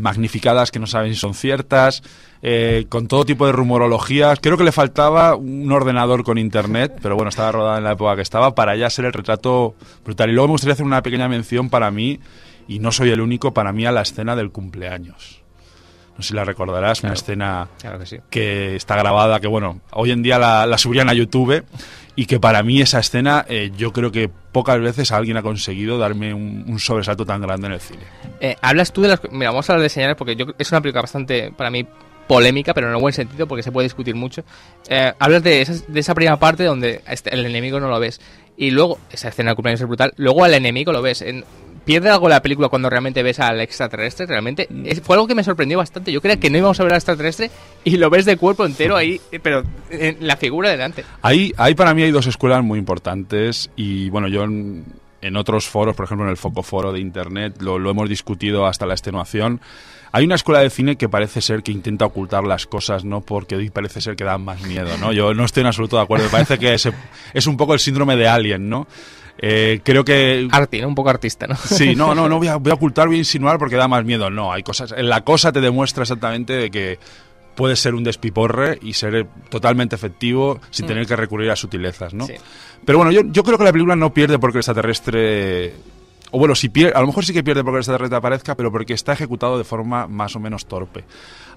magnificadas que no saben si son ciertas, eh, con todo tipo de rumorologías. Creo que le faltaba un ordenador con internet, pero bueno, estaba rodada en la época que estaba, para ya ser el retrato brutal. Y luego me gustaría hacer una pequeña mención para mí, y no soy el único, para mí a la escena del cumpleaños no sé si la recordarás, una escena que, está grabada, que bueno, hoy en día la, la subían a YouTube y que para mí esa escena eh, yo creo que pocas veces alguien ha conseguido darme un, sobresalto tan grande en el cine. Eh, hablas tú de las... Mira, vamos a hablar de señales porque es una película bastante, para mí, polémica, pero en el buen sentido porque se puede discutir mucho. Eh, hablas de, esa primera parte donde este, el enemigo no lo ves y luego esa escena de cumpleaños es brutal, luego al enemigo lo ves. En, pierde algo la película cuando realmente ves al extraterrestre, realmente. Mm. fue algo que me sorprendió bastante. Yo creía que no íbamos a ver al extraterrestre y lo ves de cuerpo entero ahí, eh, pero en la figura delante. Ahí, ahí para mí hay dos escuelas muy importantes y bueno, yo en, otros foros, por ejemplo en el Foco Foro de Internet, lo, hemos discutido hasta la extenuación. Hay una escuela de cine que parece ser que intenta ocultar las cosas, ¿no? Porque parece ser que dan más miedo, ¿no? Yo no estoy en absoluto de acuerdo. parece que es un poco el síndrome de Alien, ¿no? Eh, creo que. Arti, un poco artista, ¿no? Sí, no, no, no voy a, ocultar, voy a insinuar porque da más miedo. No, hay cosas. La cosa te demuestra exactamente de que puedes ser un despiporre y ser totalmente efectivo sin mm. tener que recurrir a sutilezas, ¿no? Pero bueno, yo, yo creo que la película no pierde porque el extraterrestre o bueno, si pierde, a lo mejor sí que pierde porque el extraterrestre aparezca, pero porque está ejecutado de forma más o menos torpe.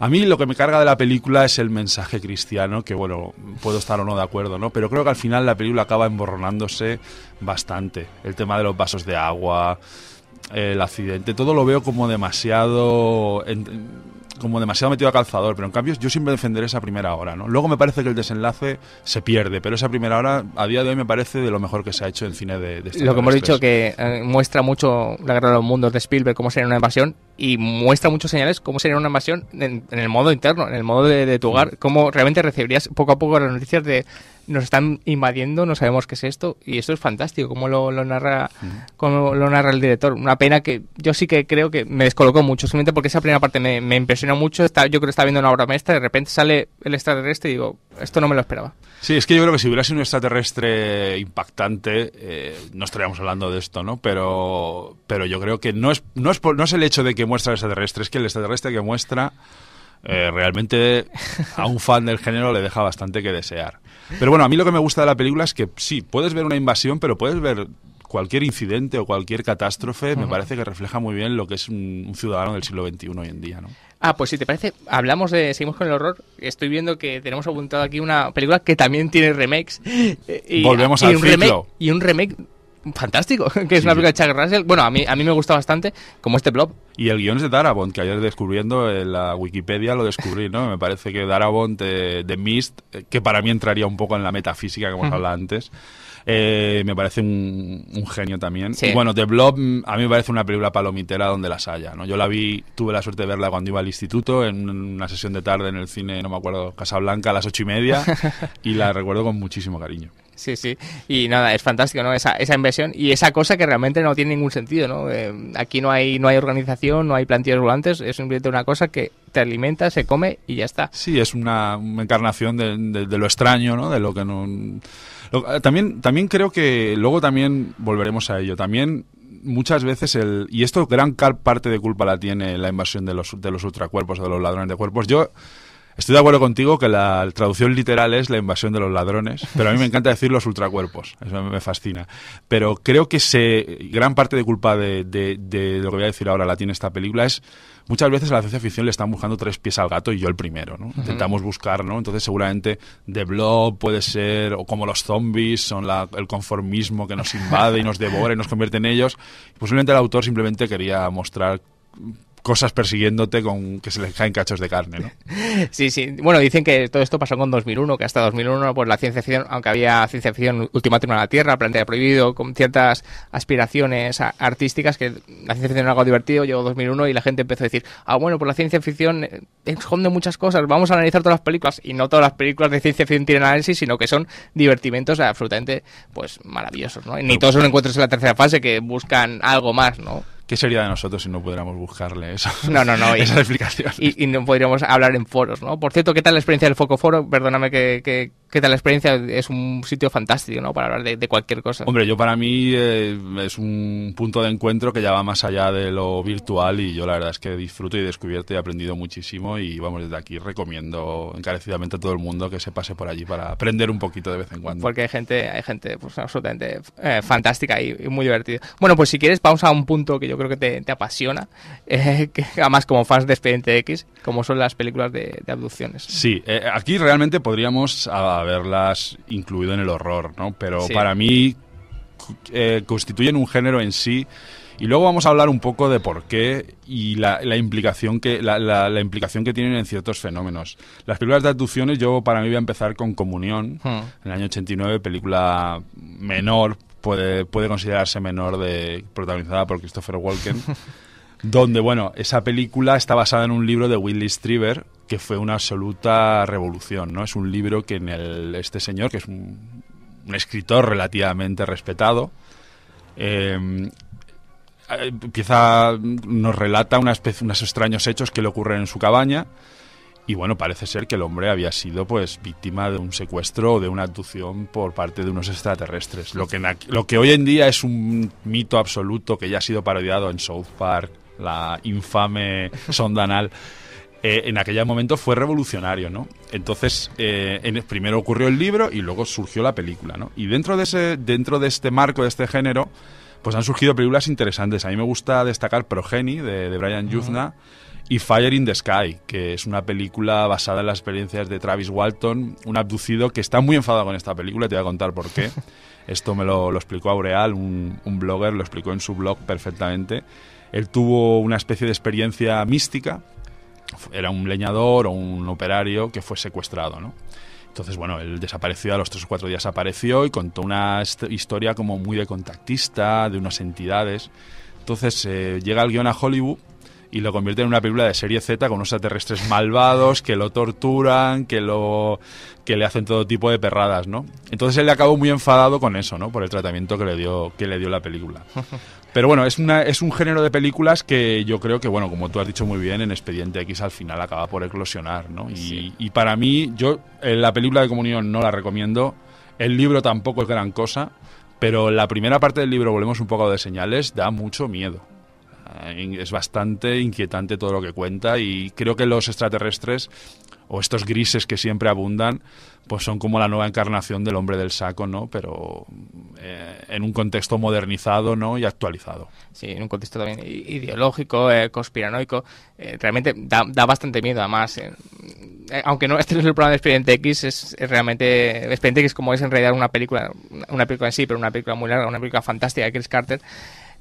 A mí lo que me carga de la película es el mensaje cristiano, que bueno, puedo estar o no de acuerdo, ¿no? Pero creo que al final la película acaba emborronándose bastante. El tema de los vasos de agua, el accidente, todo lo veo como demasiado como demasiado metido a calzador, pero en cambio yo siempre defenderé esa primera hora, ¿no? Luego me parece que el desenlace se pierde, pero esa primera hora a día de hoy me parece de lo mejor que se ha hecho en cine de, de este Lo que hemos dicho que eh, muestra mucho la guerra de los mundos de Spielberg, cómo sería una invasión, y muestra muchos señales cómo sería una invasión en, el modo interno, en el modo de, tu hogar, cómo realmente recibirías poco a poco las noticias de nos están invadiendo, no sabemos qué es esto, y esto es fantástico, como lo, lo narra como lo narra el director. Una pena que yo sí que creo que me descolocó mucho, simplemente porque esa primera parte me, me impresionó mucho. Está, yo creo que estaba viendo una obra maestra. De repente sale el extraterrestre y digo, esto no me lo esperaba. Sí, es que yo creo que si hubiera sido un extraterrestre impactante, eh, no estaríamos hablando de esto, ¿no? Pero, pero yo creo que no es, no, es, no es el hecho de que muestra el extraterrestre, es que el extraterrestre que muestra. Eh, realmente a un fan del género le deja bastante que desear. Pero bueno, a mí lo que me gusta de la película es que sí, puedes ver una invasión, pero puedes ver cualquier incidente o cualquier catástrofe, me parece que refleja muy bien lo que es un, un, ciudadano del siglo XXI hoy en día. ¿no? Ah, pues si te parece, hablamos de. Seguimos con el horror. Estoy viendo que tenemos apuntado aquí una película que también tiene remakes. Eh, y, Volvemos al un Remake, y un remake fantástico, que es una película de Chuck Russell. Bueno, a mí, a mí me gusta bastante, como este blob. Y el guión es de Darabont, que ayer descubriendo en eh, la Wikipedia lo descubrí, ¿no? Me parece que Darabont de, eh, de Mist, que para mí entraría un poco en la metafísica que hemos hablado antes, eh, me parece un, genio también. bueno, The Blob a mí me parece una película palomitera donde las haya. ¿no? Yo la vi, tuve la suerte de verla cuando iba al instituto, en una sesión de tarde en el cine, no me acuerdo, Casablanca, a las ocho y media, y la recuerdo con muchísimo cariño. Sí, sí. Y nada, es fantástico, ¿no? Esa, esa inversión y esa cosa que realmente no tiene ningún sentido, ¿no? Eh, aquí no hay, no hay organización, no hay plantillas volantes, es simplemente una cosa que te alimenta, se come y ya está. Sí, es una, encarnación de, lo extraño, ¿no? De lo que no Ah, también, también creo que luego también volveremos a ello. También muchas veces el y esto gran parte de culpa la tiene la invasión de los de los ultracuerpos de los ladrones de cuerpos yo estoy de acuerdo contigo que la traducción literal es la invasión de los ladrones pero a mí me encanta decir los ultracuerpos eso me fascina pero creo que se gran parte de culpa de, de lo que voy a decir ahora la tiene esta película es muchas veces a la ciencia ficción le están buscando tres pies al gato y yo el primero, ¿no? Intentamos buscar, ¿no? Entonces seguramente The Blob puede ser, o como los zombies, son el conformismo que nos invade y nos devora y nos convierte en ellos. Posiblemente el autor simplemente quería mostrar cosas persiguiéndote con que se les caen cachos de carne, ¿no? Sí, sí. Bueno, dicen que todo esto pasó con 2001, que hasta 2001 pues la ciencia ficción, aunque había ciencia ficción ultimátum en la Tierra, plantea prohibido, con ciertas aspiraciones artísticas, que la ciencia ficción era algo divertido, llegó 2001 y la gente empezó a decir, ah, bueno, pues la ciencia ficción eh, esconde muchas cosas, vamos a analizar todas las películas, y no todas las películas de ciencia ficción tienen análisis, sino que son divertimentos absolutamente, pues, maravillosos, ¿no? ni todos son encuentros en la tercera fase que buscan algo más, ¿no? ¿Qué sería de nosotros si no pudiéramos buscarle eso? No, no, no. y, no podríamos hablar en foros, ¿no? Por cierto, ¿qué tal la experiencia del foco foro? Perdóname que, ¿Qué tal la experiencia? Es un sitio fantástico, ¿no? Para hablar de, cualquier cosa. Hombre, yo para mí eh, es un punto de encuentro que ya va más allá de lo virtual y yo la verdad es que disfruto y descubierto y he aprendido muchísimo y vamos, desde aquí recomiendo encarecidamente a todo el mundo que se pase por allí para aprender un poquito de vez en cuando. Porque hay gente, hay gente pues absolutamente eh, fantástica y, muy divertida. Bueno, pues si quieres vamos a un punto que yo creo que te, apasiona, eh, que además como fans de Expediente X, como son las películas de, abducciones. Sí, aquí realmente podríamos haberlas incluido en el horror, ¿no? Pero para mí eh, constituyen un género en sí. Y luego vamos a hablar un poco de por qué y la, implicación que, la, implicación que tienen en ciertos fenómenos. Las películas de abducciones, yo para mí voy a empezar con Comunión, hmm. en el año 89, película menor, puede, puede considerarse menor, de, protagonizada por Christopher Walken. donde, bueno, esa película está basada en un libro de Willy Strieber, que fue una absoluta revolución. ¿no? Es un libro que en el, este señor, que es un, escritor relativamente respetado, empieza, eh, eh, nos relata una unos extraños hechos que le ocurren en su cabaña. Y bueno, parece ser que el hombre había sido pues víctima de un secuestro o de una abducción por parte de unos extraterrestres. Lo que, lo que hoy en día es un mito absoluto que ya ha sido parodiado en South Park, la infame sondanal eh, en aquel momento fue revolucionario, ¿no? Entonces, eh, primero ocurrió el libro y luego surgió la película, ¿no? Y dentro de, ese, dentro de este marco, de este género, pues han surgido películas interesantes. A mí me gusta destacar Progeny, de, Brian Yuzna, y Fire in the Sky, que es una película basada en las experiencias de Travis Walton, un abducido que está muy enfadado con esta película, te voy a contar por qué. Esto me lo, explicó Aureal, un, un blogger, lo explicó en su blog perfectamente. Él tuvo una especie de experiencia mística era un leñador o un operario que fue secuestrado, ¿no? Entonces, bueno, él desapareció, a los tres o cuatro días apareció y contó una historia como muy de contactista, de unas entidades. Entonces eh, llega el guión a Hollywood y lo convierte en una película de serie Z con unos extraterrestres malvados que lo torturan, que lo que le hacen todo tipo de perradas, ¿no? Entonces él le acabó muy enfadado con eso, ¿no? Por el tratamiento que le dio que le dio la película. Pero bueno, es, una, es un género de películas que yo creo que, bueno, como tú has dicho muy bien, en Expediente X al final acaba por eclosionar, ¿no? Y, para mí, yo eh, la película de Comunión no la recomiendo, el libro tampoco es gran cosa, pero la primera parte del libro, volvemos un poco de señales, da mucho miedo. Eh, es bastante inquietante todo lo que cuenta y creo que los extraterrestres o estos grises que siempre abundan pues son como la nueva encarnación del hombre del saco, ¿no? Pero eh, en un contexto modernizado, ¿no? Y actualizado. Sí, en un contexto también ideológico, eh, conspiranoico. Eh, realmente da, bastante miedo, además. aunque no este es el programa de Expediente X, es, realmente... Expediente X como es en realidad una película, una película en sí, pero una película muy larga, una película fantástica de Chris Carter.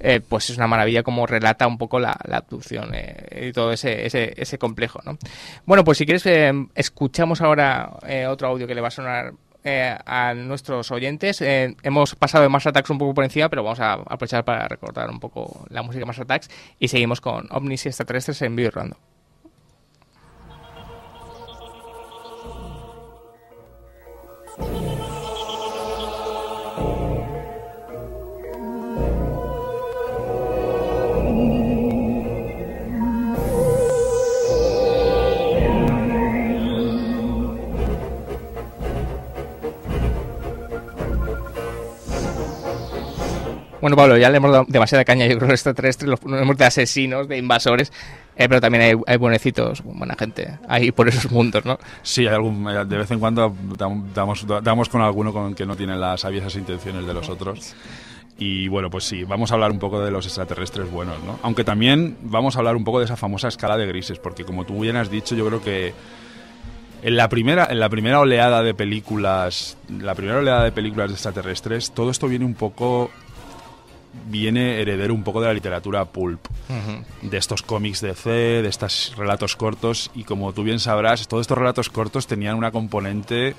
Eh, pues es una maravilla como relata un poco la, abducción eh, y todo ese, ese, complejo, ¿no? Bueno, pues si quieres, em, escuchamos ahora eh, otro audio que le va a sonar a nuestros oyentes. hemos pasado de Mars Attacks un poco por encima, pero vamos a aprovechar para recordar un poco la música de Mars Attacks y seguimos con ovnis y extraterrestres en Vivo Bueno, Pablo, ya le hemos dado demasiada caña, yo creo, a extraterrestres, los hemos de asesinos, de invasores, eh, pero también hay, bonecitos, buena gente, ahí por esos mundos, ¿no? Sí, eh, de vez en cuando damos, damos con alguno con que no tiene las aviesas intenciones de los otros. Y bueno, pues sí, vamos a hablar un poco de los extraterrestres buenos, ¿no? Aunque también vamos a hablar un poco de esa famosa escala de grises, porque como tú bien has dicho, yo creo que en la primera, en la primera oleada de películas, la primera oleada de películas de extraterrestres, todo esto viene un poco viene heredero un poco de la literatura pulp, de estos cómics de C, de estos relatos cortos, y como tú bien sabrás, todos estos relatos cortos tenían una componente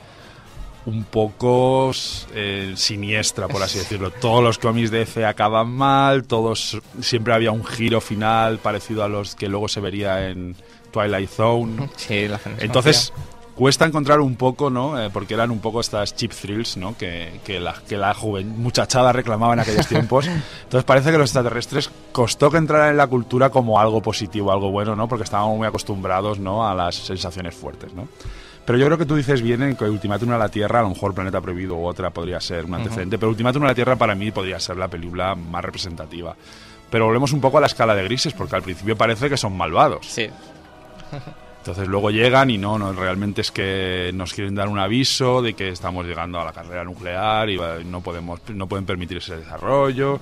un poco eh, siniestra, por así decirlo. Todos los cómics de C acaban mal, todos siempre había un giro final parecido a los que luego se vería en Twilight Zone. la Entonces, cuesta encontrar un poco, ¿no? Eh, porque eran un poco estas cheap thrills, ¿no? Que, que la, la muchachada reclamaba en aquellos tiempos. Entonces parece que los extraterrestres costó que entraran en la cultura como algo positivo, algo bueno, ¿no? Porque estábamos muy acostumbrados, ¿no? A las sensaciones fuertes, ¿no? Pero yo creo que tú dices bien en que Ultimátum a la Tierra, a lo mejor Planeta Prohibido u otra podría ser un antecedente, pero Ultimátum a la Tierra para mí podría ser la película más representativa. Pero volvemos un poco a la escala de grises, porque al principio parece que son malvados. Sí. Entonces luego llegan y no, no, realmente es que nos quieren dar un aviso de que estamos llegando a la carrera nuclear y no, podemos, no pueden permitir ese desarrollo.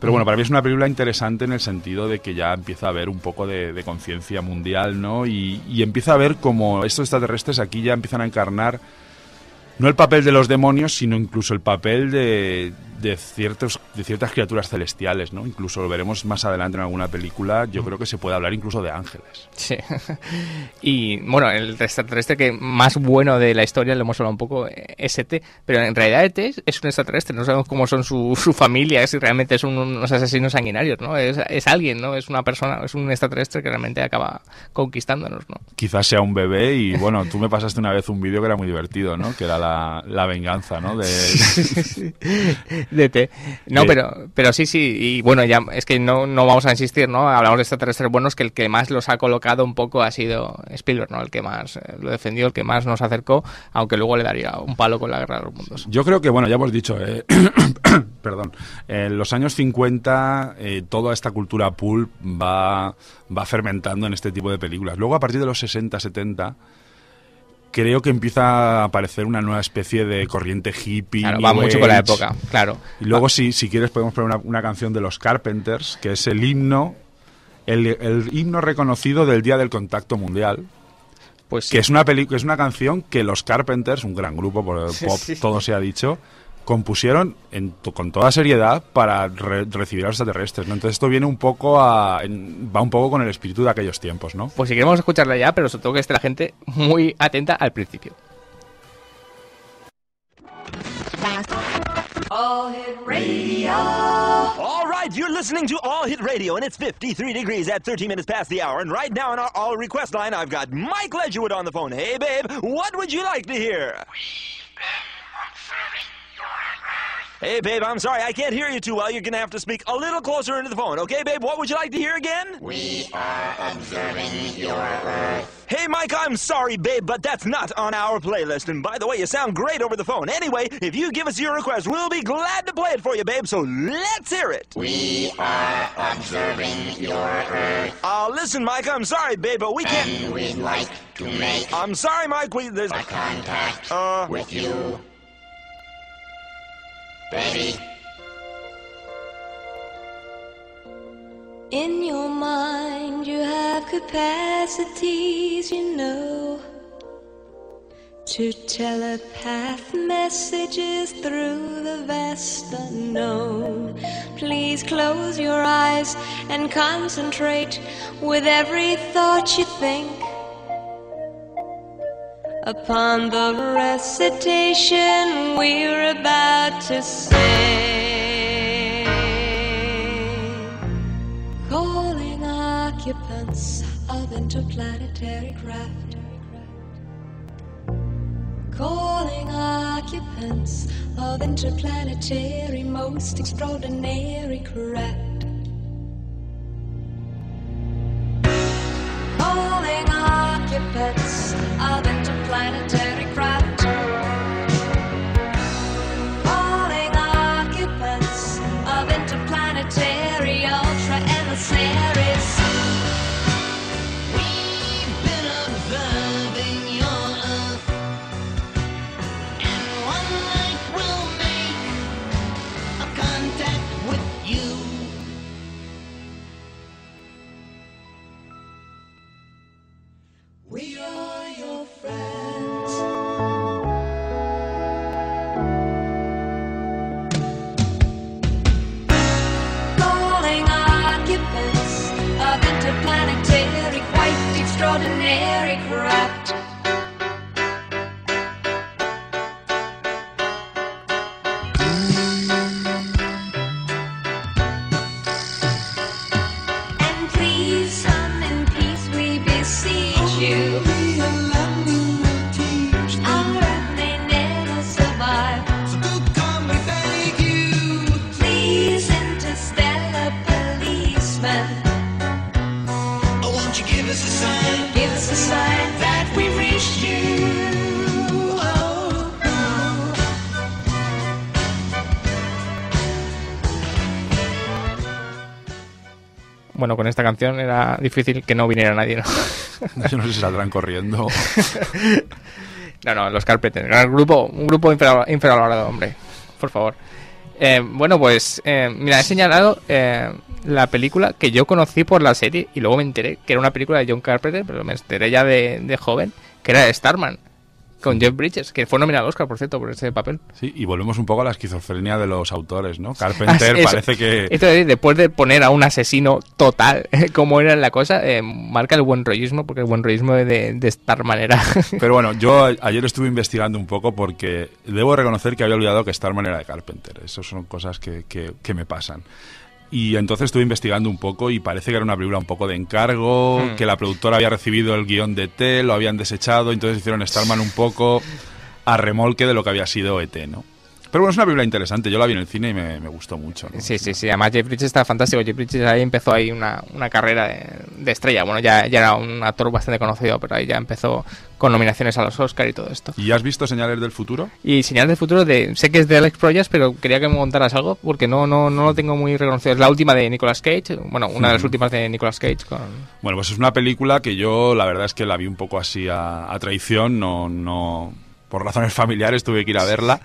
Pero bueno, para mí es una película interesante en el sentido de que ya empieza a haber un poco de, conciencia mundial, ¿no? Y, y empieza a ver como estos extraterrestres aquí ya empiezan a encarnar no el papel de los demonios, sino incluso el papel de, de, ciertos, de ciertas criaturas celestiales, ¿no? Incluso lo veremos más adelante en alguna película, yo creo que se puede hablar incluso de ángeles. Sí. y bueno, el extraterrestre que más bueno de la historia, lo hemos hablado un poco, es ET, pero en realidad ET es un extraterrestre, no sabemos cómo son su, su familia, si realmente son unos asesinos sanguinarios, ¿no? Es, alguien, ¿no? Es una persona, es un extraterrestre que realmente acaba conquistándonos, ¿no? Quizás sea un bebé y bueno, tú me pasaste una vez un vídeo que era muy divertido, ¿no? Que era la, la venganza, ¿no? De... de No, pero, pero sí, sí, y bueno, ya es que no, no vamos a insistir, ¿no? Hablamos de extraterrestres buenos, que el que más los ha colocado un poco ha sido Spielberg, ¿no? El que más eh, lo defendió, el que más nos acercó, aunque luego le daría un palo con la guerra de los mundos. Yo creo que, bueno, ya hemos dicho, eh, perdón, en los años 50 eh, toda esta cultura pulp va, va fermentando en este tipo de películas. Luego, a partir de los 60, 70, creo que empieza a aparecer una nueva especie de corriente hippie. va mucho con la época, claro. Y luego, ah. si, si quieres, podemos poner una, canción de los Carpenters, que es el himno, el, himno reconocido del Día del Contacto Mundial. Pues que es una es una canción que los Carpenters, un gran grupo por el pop, todo se ha dicho, compusieron en, con toda seriedad para re, recibir a los extraterrestres. ¿no? Entonces esto viene un poco a, en, va un poco con el espíritu de aquellos tiempos, ¿no? Pues si queremos escucharla ya, pero sobre todo que esté la gente muy atenta al principio. All Hit Radio. All right, you're listening to All Hit Radio, and it's 53 degrees at 13 minutes past the hour. And right now in our All Request line, I've got Mike Ledgerwood on the phone. Hey, babe, what would you like to hear? Hey, babe, I'm sorry. I can't hear you too well. You're going to have to speak a little closer into the phone. Okay, babe, what would you like to hear again? We are observing your Earth. Hey, Mike, I'm sorry, babe, but that's not on our playlist. And by the way, you sound great over the phone. Anyway, if you give us your request, we'll be glad to play it for you, babe, so let's hear it. We are observing your Earth. Uh, listen, Mike, I'm sorry, babe, but we can't... And we'd like to make... I'm sorry, Mike, we... There's... A contact uh, with you baby. In your mind, you have capacities, you know, to telepath messages through the vast unknown. Please close your eyes and concentrate with every thought you think upon the recitation we're about to sing. Calling occupants of interplanetary craft. Calling occupants of interplanetary most extraordinary craft. occupants of interplanetary crap. Oh, you give us a sign? Give us a sign that you. Bueno, con esta canción era difícil que no viniera nadie, ¿no? Yo no sé si saldrán corriendo. no, no, los Carpenters. Un grupo, un grupo infravalorado, hombre. Por favor. Eh, bueno, pues eh, mira, he señalado eh, la película que yo conocí por la serie y luego me enteré que era una película de John Carpenter, pero me enteré ya de, joven, que era Starman con Jeff Bridges, que fue nominado al Oscar, por cierto, por ese papel. Sí, y volvemos un poco a la esquizofrenia de los autores, ¿no? Carpenter parece que... Esto es, después de poner a un asesino total, como era la cosa, eh, marca el buen rollismo, porque el buen rollismo de, de esta manera. Pero bueno, yo ayer estuve investigando un poco porque debo reconocer que había olvidado que Starman era de Carpenter. Esas son cosas que, que, que me pasan. Y entonces estuve investigando un poco y parece que era una película un poco de encargo, hmm. que la productora había recibido el guión de e T, lo habían desechado, entonces hicieron Starman un poco a remolque de lo que había sido ET, ¿no? Pero bueno, es una película interesante. Yo la vi en el cine y me, gustó mucho. Sí, sí, sí. Además, Jeff Bridges está fantástico. Jeff Bridges ahí empezó ahí una, una carrera de, estrella. Bueno, ya, ya era un actor bastante conocido, pero ahí ya empezó con nominaciones a los Oscars y todo esto. ¿Y has visto Señales del Futuro? Y Señales del Futuro, de, sé que es de Alex Proyas, pero quería que me contaras algo porque no, no, no lo tengo muy reconocido. Es la última de Nicolas Cage, bueno, una de las últimas de Nicolas Cage. Con... Bueno, pues es una película que yo la verdad es que la vi un poco así a, a traición, no, no, por razones familiares tuve que ir a verla.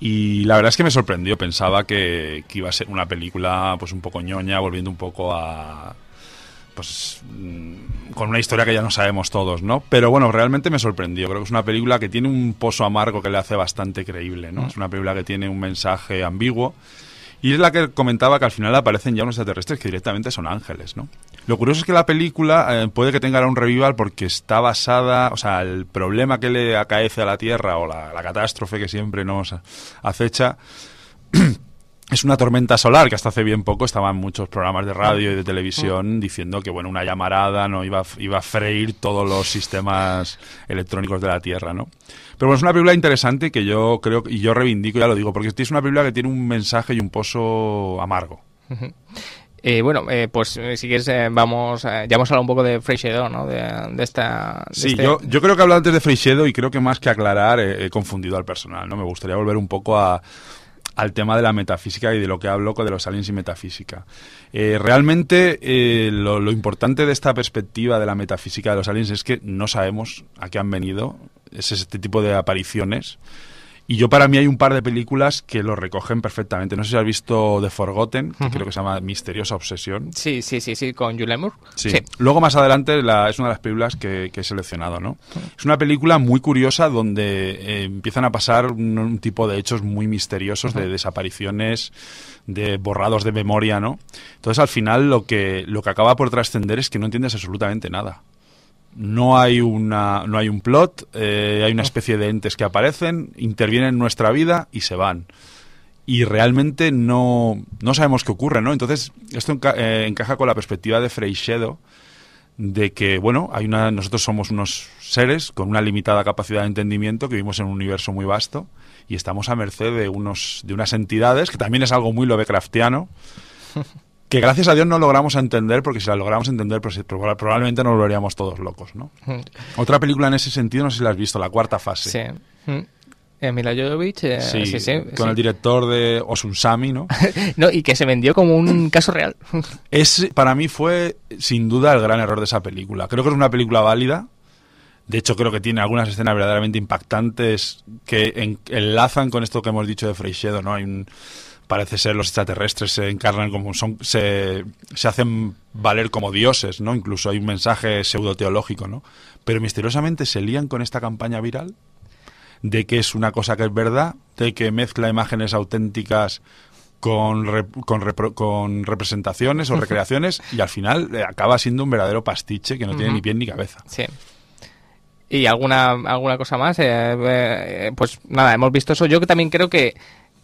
Y la verdad es que me sorprendió, pensaba que, iba a ser una película pues un poco ñoña, volviendo un poco a... pues mm, con una historia que ya no sabemos todos, ¿no? Pero bueno, realmente me sorprendió, creo que es una película que tiene un pozo amargo que le hace bastante creíble, ¿no? Mm. Es una película que tiene un mensaje ambiguo. Y es la que comentaba que al final aparecen ya unos extraterrestres que directamente son ángeles, ¿no? Lo curioso es que la película eh, puede que tenga un revival porque está basada, o sea, el problema que le acaece a la Tierra o la, catástrofe que siempre nos acecha. es una tormenta solar que hasta hace bien poco estaban muchos programas de radio y de televisión diciendo que bueno una llamarada no iba a, iba a freír todos los sistemas electrónicos de la Tierra no pero bueno es una película interesante que yo creo y yo reivindico ya lo digo porque es una película que tiene un mensaje y un pozo amargo eh, bueno, eh, pues eh, si quieres, vamos, ya hemos hablado un poco de Freixedo ¿no? De, esta. sí, este yo, creo que he antes de Freixedo y creo que más que aclarar he confundido al personal, ¿no? Me gustaría volver un poco al tema de la metafísica y de lo que hablo de los aliens y metafísica. realmente lo, importante de esta perspectiva de la metafísica de los aliens es que no sabemos a qué han venido este tipo de apariciones y yo para mí hay un par de películas que lo recogen perfectamente. No sé si has visto The Forgotten, que creo que se llama Misteriosa Obsesión. Sí, sí, sí, sí, con Julian Moore. Sí. Luego más adelante es una de las películas que, he seleccionado, ¿no? Es una película muy curiosa donde eh, empiezan a pasar un, tipo de hechos muy misteriosos, de desapariciones, de borrados de memoria, ¿no? Entonces al final lo que, lo que acaba por trascender es que no entiendes absolutamente nada no hay, una, no hay un plot, eh, hay una especie de entes que aparecen, intervienen en nuestra vida y se van. Y realmente no, sabemos qué ocurre, ¿no? Entonces, esto eh, encaja con la perspectiva de Freixedo, de que, bueno, hay una, nosotros somos unos seres con una limitada capacidad de entendimiento que vivimos en un universo muy vasto y estamos a merced de, unos, de unas entidades, que también es algo muy Lovecraftiano, que gracias a Dios no logramos entender, porque si la logramos entender, pues, eh, probablemente nos volveríamos todos locos, ¿no? Mm. Otra película en ese sentido, no sé si la has visto, La Cuarta Fase. Sí. Mm. ¿Emila Jodovic? Eh, con el director de Osun Sami, ¿no? ¿no? Y que se vendió como un caso real. es, para mí fue, sin duda, el gran error de esa película. Creo que es una película válida. De hecho, creo que tiene algunas escenas verdaderamente impactantes que enlazan con esto que hemos dicho de Freixedo, ¿no? Hay un parece ser los extraterrestres se encarnan como son, se, hacen valer como dioses, ¿no? Incluso hay un mensaje pseudo teológico, ¿no? Pero misteriosamente se lían con esta campaña viral de que es una cosa que es verdad, de que mezcla imágenes auténticas con, con, con, representaciones o recreaciones y al final eh, acaba siendo un verdadero pastiche que no tiene ni pie ni cabeza. Sí. ¿Y alguna, alguna cosa más? Eh, eh, pues nada, hemos visto eso. Yo que también creo que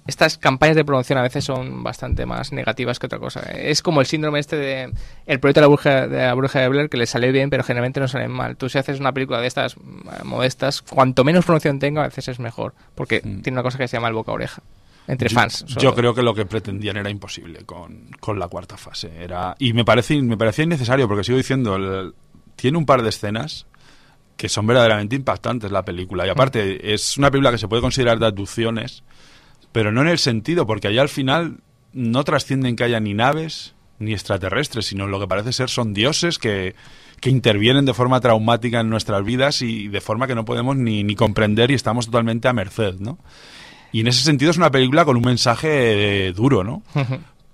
estas campañas de promoción a veces son bastante más negativas que otra cosa. Es como el síndrome este de el proyecto de la bruja de, la bruja de Blair que le sale bien, pero generalmente no sale mal. Tú si haces una película de estas eh, modestas, cuanto menos promoción tenga, a veces es mejor, porque mm. tiene una cosa que se llama el boca oreja entre fans. Yo, creo que lo que pretendían era imposible con, con, la cuarta fase. Era, y me, parece, me parecía innecesario, porque sigo diciendo, tiene un par de escenas que son verdaderamente impactantes la película. Y aparte, mm. es una película que se puede considerar de aducciones pero no en el sentido, porque allá al final no trascienden que haya ni naves ni extraterrestres, sino lo que parece ser son dioses que, intervienen de forma traumática en nuestras vidas y de forma que no podemos ni, comprender y estamos totalmente a merced, ¿no? Y en ese sentido es una película con un mensaje eh, duro, ¿no?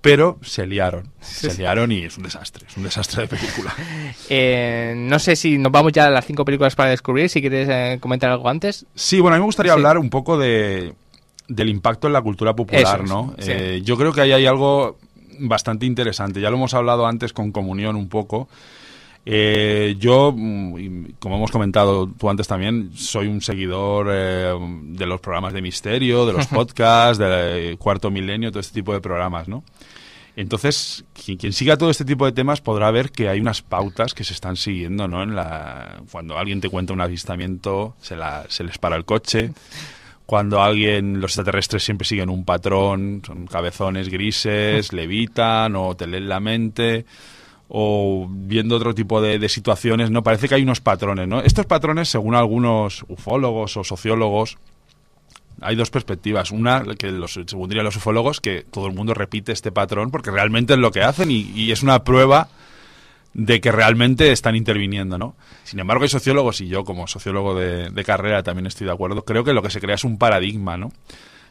Pero se liaron, se liaron y es un desastre, es un desastre de película. Eh, no sé si nos vamos ya a las cinco películas para descubrir, si quieres eh, comentar algo antes. Sí, bueno, a mí me gustaría hablar un poco de, del impacto en la cultura popular, ¿no? Eh, yo creo que ahí hay algo bastante interesante. Ya lo hemos hablado antes con Comunión un poco. Eh, yo, mm, como hemos comentado tú antes también, soy un seguidor eh, de los programas de misterio, de los podcasts, de Cuarto Milenio, todo este tipo de programas, ¿no? Entonces, quien, siga todo este tipo de temas podrá ver que hay unas pautas que se están siguiendo, ¿no? En la, cuando alguien te cuenta un avistamiento, se, se les para el coche, cuando alguien, los extraterrestres siempre siguen un patrón, son cabezones grises, levitan o te leen la mente o viendo otro tipo de, situaciones, ¿no? Parece que hay unos patrones, Estos patrones, según algunos ufólogos o sociólogos, hay dos perspectivas. Una, que los, según dirían los ufólogos, que todo el mundo repite este patrón porque realmente es lo que hacen y es una prueba de que realmente están interviniendo, ¿no? Sin embargo, hay sociólogos, y yo como sociólogo de, carrera también estoy de acuerdo, creo que lo que se crea es un paradigma, ¿no?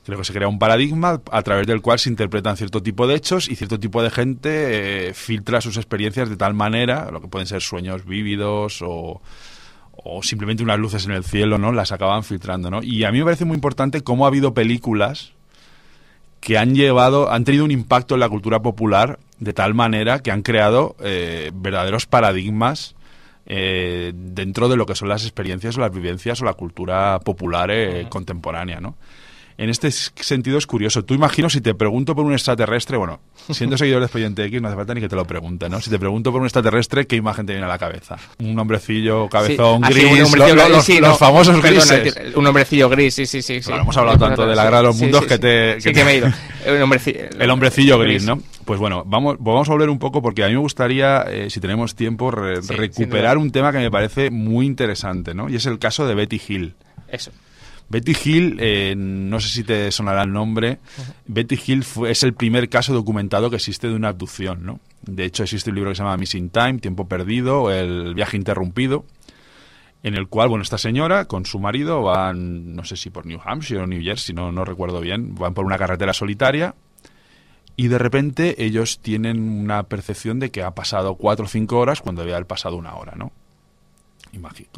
Creo que se crea un paradigma a través del cual se interpretan cierto tipo de hechos y cierto tipo de gente eh, filtra sus experiencias de tal manera, lo que pueden ser sueños vívidos o, o simplemente unas luces en el cielo, ¿no? Las acaban filtrando, ¿no? Y a mí me parece muy importante cómo ha habido películas que han llevado, han tenido un impacto en la cultura popular de tal manera que han creado eh, verdaderos paradigmas eh, dentro de lo que son las experiencias o las vivencias o la cultura popular eh, contemporánea, ¿no? en este sentido es curioso. Tú imagino si te pregunto por un extraterrestre, bueno, siendo seguidor de Expediente X no hace falta ni que te lo pregunte, ¿no? Si te pregunto por un extraterrestre, ¿qué imagen te viene a la cabeza? Un hombrecillo, cabezón, gris, un los, los famosos grises. un hombrecillo gris, sí, sí, sí. sí. hemos hablado tanto de la guerra de los mundos que te... Que, que me he ido. El hombrecillo, el hombrecillo gris, ¿no? Pues bueno, vamos, vamos a volver un poco porque a mí me gustaría, eh, si tenemos tiempo, recuperar un tema que me parece muy interesante, ¿no? Y es el caso de Betty Hill. Eso. Betty Hill, eh, no sé si te sonará el nombre, Betty Hill es el primer caso documentado que existe de una abducción, ¿no? De hecho, existe un libro que se llama Missing Time, Tiempo Perdido, El Viaje Interrumpido, en el cual, bueno, esta señora con su marido van, no sé si por New Hampshire o New Jersey, no, no recuerdo bien, van por una carretera solitaria y de repente ellos tienen una percepción de que ha pasado cuatro o cinco horas cuando había pasado una hora, ¿no?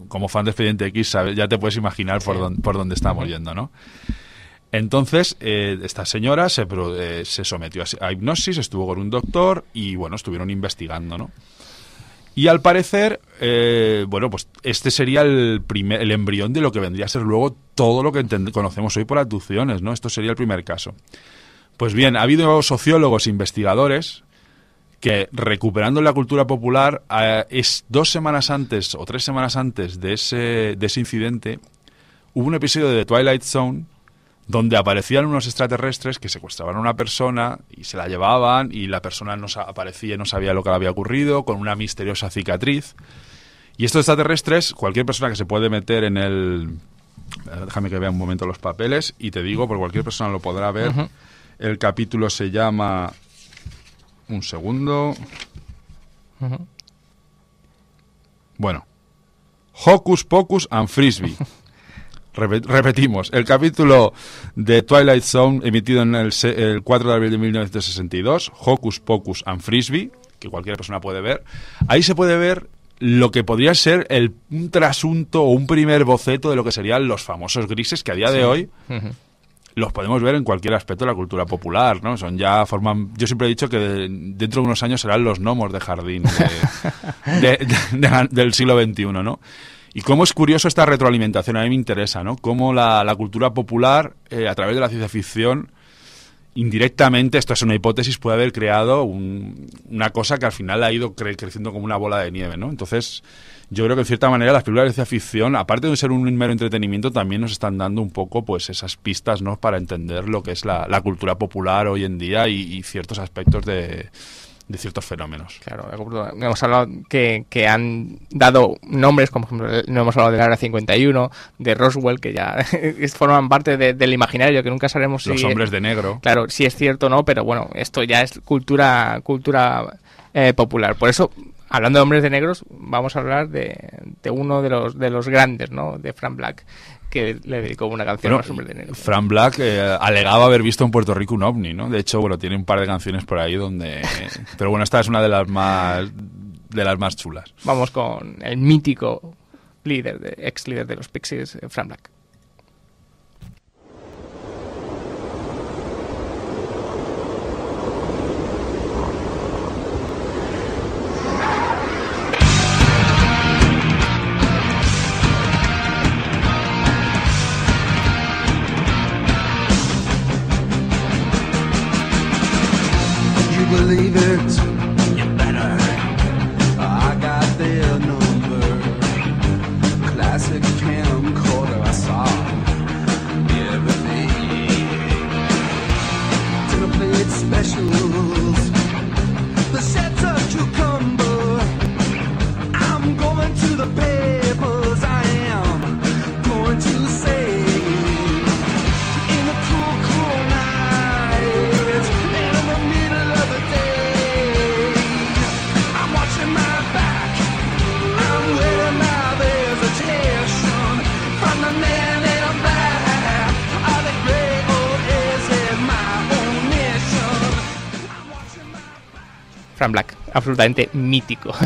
como fan de Expediente X, ya te puedes imaginar por, dónde estamos yendo, ¿no? Entonces, eh, esta señora se, eh, sometió a, hipnosis, estuvo con un doctor y, bueno, estuvieron investigando, ¿no? Y al parecer, eh, bueno, pues este sería el, primer, el embrión de lo que vendría a ser luego todo lo que conocemos hoy por abducciones, ¿no? Esto sería el primer caso. Pues bien, ha habido sociólogos, investigadores, que recuperando la cultura popular es dos semanas antes o tres semanas antes de ese, incidente hubo un episodio de Twilight Zone donde aparecían unos extraterrestres que secuestraban a una persona y se la llevaban y la persona no aparecía y no sabía lo que le había ocurrido con una misteriosa cicatriz. Y estos extraterrestres, cualquier persona que se puede meter en el... Déjame que vea un momento los papeles y te digo, por cualquier persona lo podrá ver. El capítulo se llama un segundo. Bueno. Hocus Pocus and Frisbee. repetimos, el capítulo de Twilight Zone emitido en el, 4 de abril de 1962, Hocus Pocus and Frisbee, que cualquier persona puede ver, ahí se puede ver lo que podría ser el, un trasunto o un primer boceto de lo que serían los famosos grises que a día de hoy los podemos ver en cualquier aspecto de la cultura popular, ¿no? Son ya forman. Yo siempre he dicho que dentro de unos años serán los gnomos de jardín del siglo XXI, ¿no? Y cómo es curioso esta retroalimentación, a mí me interesa, ¿no? Cómo la, cultura popular, eh, a través de la ciencia ficción, indirectamente, esto es una hipótesis, puede haber creado una cosa que al final ha ido creciendo como una bola de nieve, ¿no? Entonces, yo creo que en cierta manera las películas de ciencia ficción, aparte de ser un mero entretenimiento, también nos están dando un poco pues esas pistas ¿no? para entender lo que es la, cultura popular hoy en día y, ciertos aspectos de, ciertos fenómenos. Claro, hemos hablado que, han dado nombres, como no hemos hablado de del y 51, de Roswell, que ya forman parte del imaginario, que nunca sabremos si... Los hombres de negro. Claro, si es cierto o no, pero bueno, esto ya es cultura, cultura eh, popular. Por eso hablando de hombres de negros, vamos a hablar de, uno de los, de los grandes, ¿no? De Frank Black que le dedicó una canción a los Hombres de negros. Frank Black eh, alegaba haber visto en Puerto Rico un ovni, ¿no? De hecho, bueno, tiene un par de canciones por ahí donde... Pero bueno, esta es una de las más de las más chulas. Vamos con el mítico líder, de, ex líder de los Pixies, eh, Frank Black. believe it. absolutamente mítico.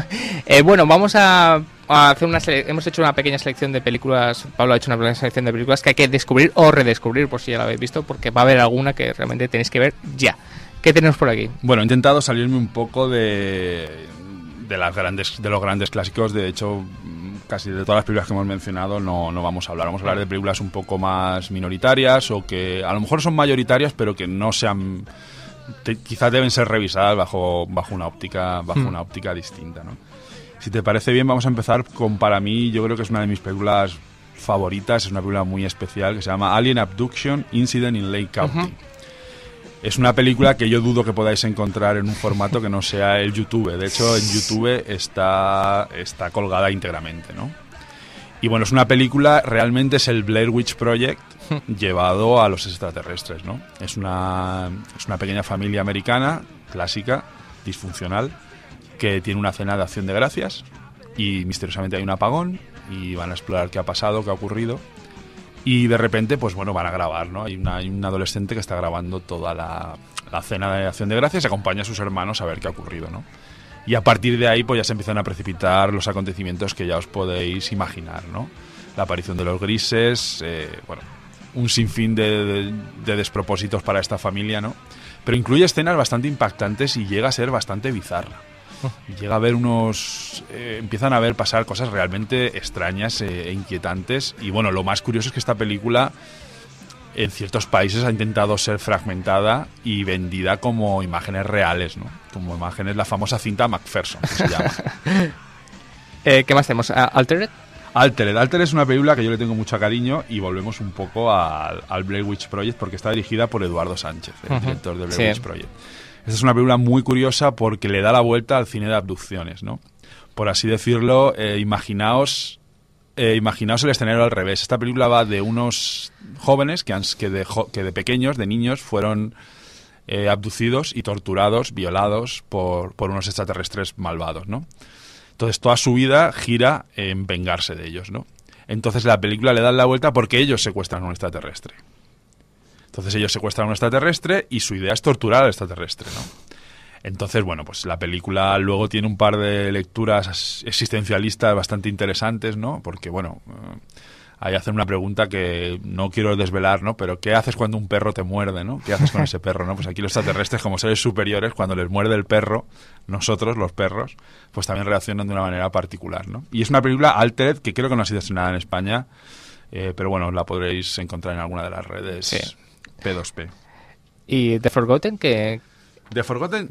Eh, bueno, vamos a, hacer una hemos hecho una pequeña selección de películas, Pablo ha hecho una pequeña selección de películas que hay que descubrir o redescubrir por si ya la habéis visto, porque va a haber alguna que realmente tenéis que ver ya. ¿Qué tenemos por aquí? Bueno, he intentado salirme un poco de, de, las grandes, de los grandes clásicos, de hecho casi de todas las películas que hemos mencionado no, no vamos a hablar. Vamos a hablar de películas un poco más minoritarias o que a lo mejor son mayoritarias, pero que no sean quizás deben ser revisadas bajo, bajo una óptica, bajo hmm. una óptica distinta, ¿no? Si te parece bien, vamos a empezar con para mí, yo creo que es una de mis películas favoritas, es una película muy especial que se llama Alien Abduction Incident in Lake County. Es una película que yo dudo que podáis encontrar en un formato que no sea el YouTube. De hecho, en YouTube está, está colgada íntegramente, ¿no? Y bueno, es una película, realmente es el Blair Witch Project llevado a los extraterrestres, ¿no? Es una, es una pequeña familia americana, clásica, disfuncional, que tiene una cena de acción de gracias y misteriosamente hay un apagón y van a explorar qué ha pasado, qué ha ocurrido. Y de repente, pues bueno, van a grabar, ¿no? Hay, hay un adolescente que está grabando toda la, la cena de acción de gracias y acompaña a sus hermanos a ver qué ha ocurrido, ¿no? Y a partir de ahí pues ya se empiezan a precipitar los acontecimientos que ya os podéis imaginar, ¿no? La aparición de los grises, eh, bueno, un sinfín de, despropósitos para esta familia, ¿no? Pero incluye escenas bastante impactantes y llega a ser bastante bizarra. Oh. Llega a ver unos. Eh, empiezan a ver pasar cosas realmente extrañas eh, e inquietantes. Y bueno, lo más curioso es que esta película en ciertos países ha intentado ser fragmentada y vendida como imágenes reales, ¿no? Como imágenes, la famosa cinta MacPherson, que se llama. Eh, ¿Qué más tenemos? Ah, ¿Altered? Altered. Altered es una película que yo le tengo mucho cariño y volvemos un poco al, al Blair Witch Project porque está dirigida por Eduardo Sánchez, el director de Blair Witch Project. Esta es una película muy curiosa porque le da la vuelta al cine de abducciones, ¿no? Por así decirlo, eh, imaginaos eh, imaginaos el escenario al revés. Esta película va de unos jóvenes que, que, de, que de pequeños, de niños, fueron eh, abducidos y torturados, violados por, por, unos extraterrestres malvados, ¿no? Entonces toda su vida gira en vengarse de ellos, ¿no? Entonces la película le da la vuelta porque ellos secuestran a un extraterrestre. Entonces ellos secuestran a un extraterrestre y su idea es torturar al extraterrestre, ¿no? Entonces, bueno, pues la película luego tiene un par de lecturas existencialistas bastante interesantes, ¿no? Porque, bueno, eh, ahí hacen una pregunta que no quiero desvelar, ¿no? Pero ¿qué haces cuando un perro te muerde, ¿no? ¿Qué haces con ese perro, ¿no? Pues aquí los extraterrestres, como seres superiores, cuando les muerde el perro, nosotros, los perros, pues también reaccionan de una manera particular, ¿no? Y es una película Altered que creo que no ha sido estrenada en España, eh, pero bueno, la podréis encontrar en alguna de las redes P2P. ¿Y The Forgotten que The eh, Forgotten,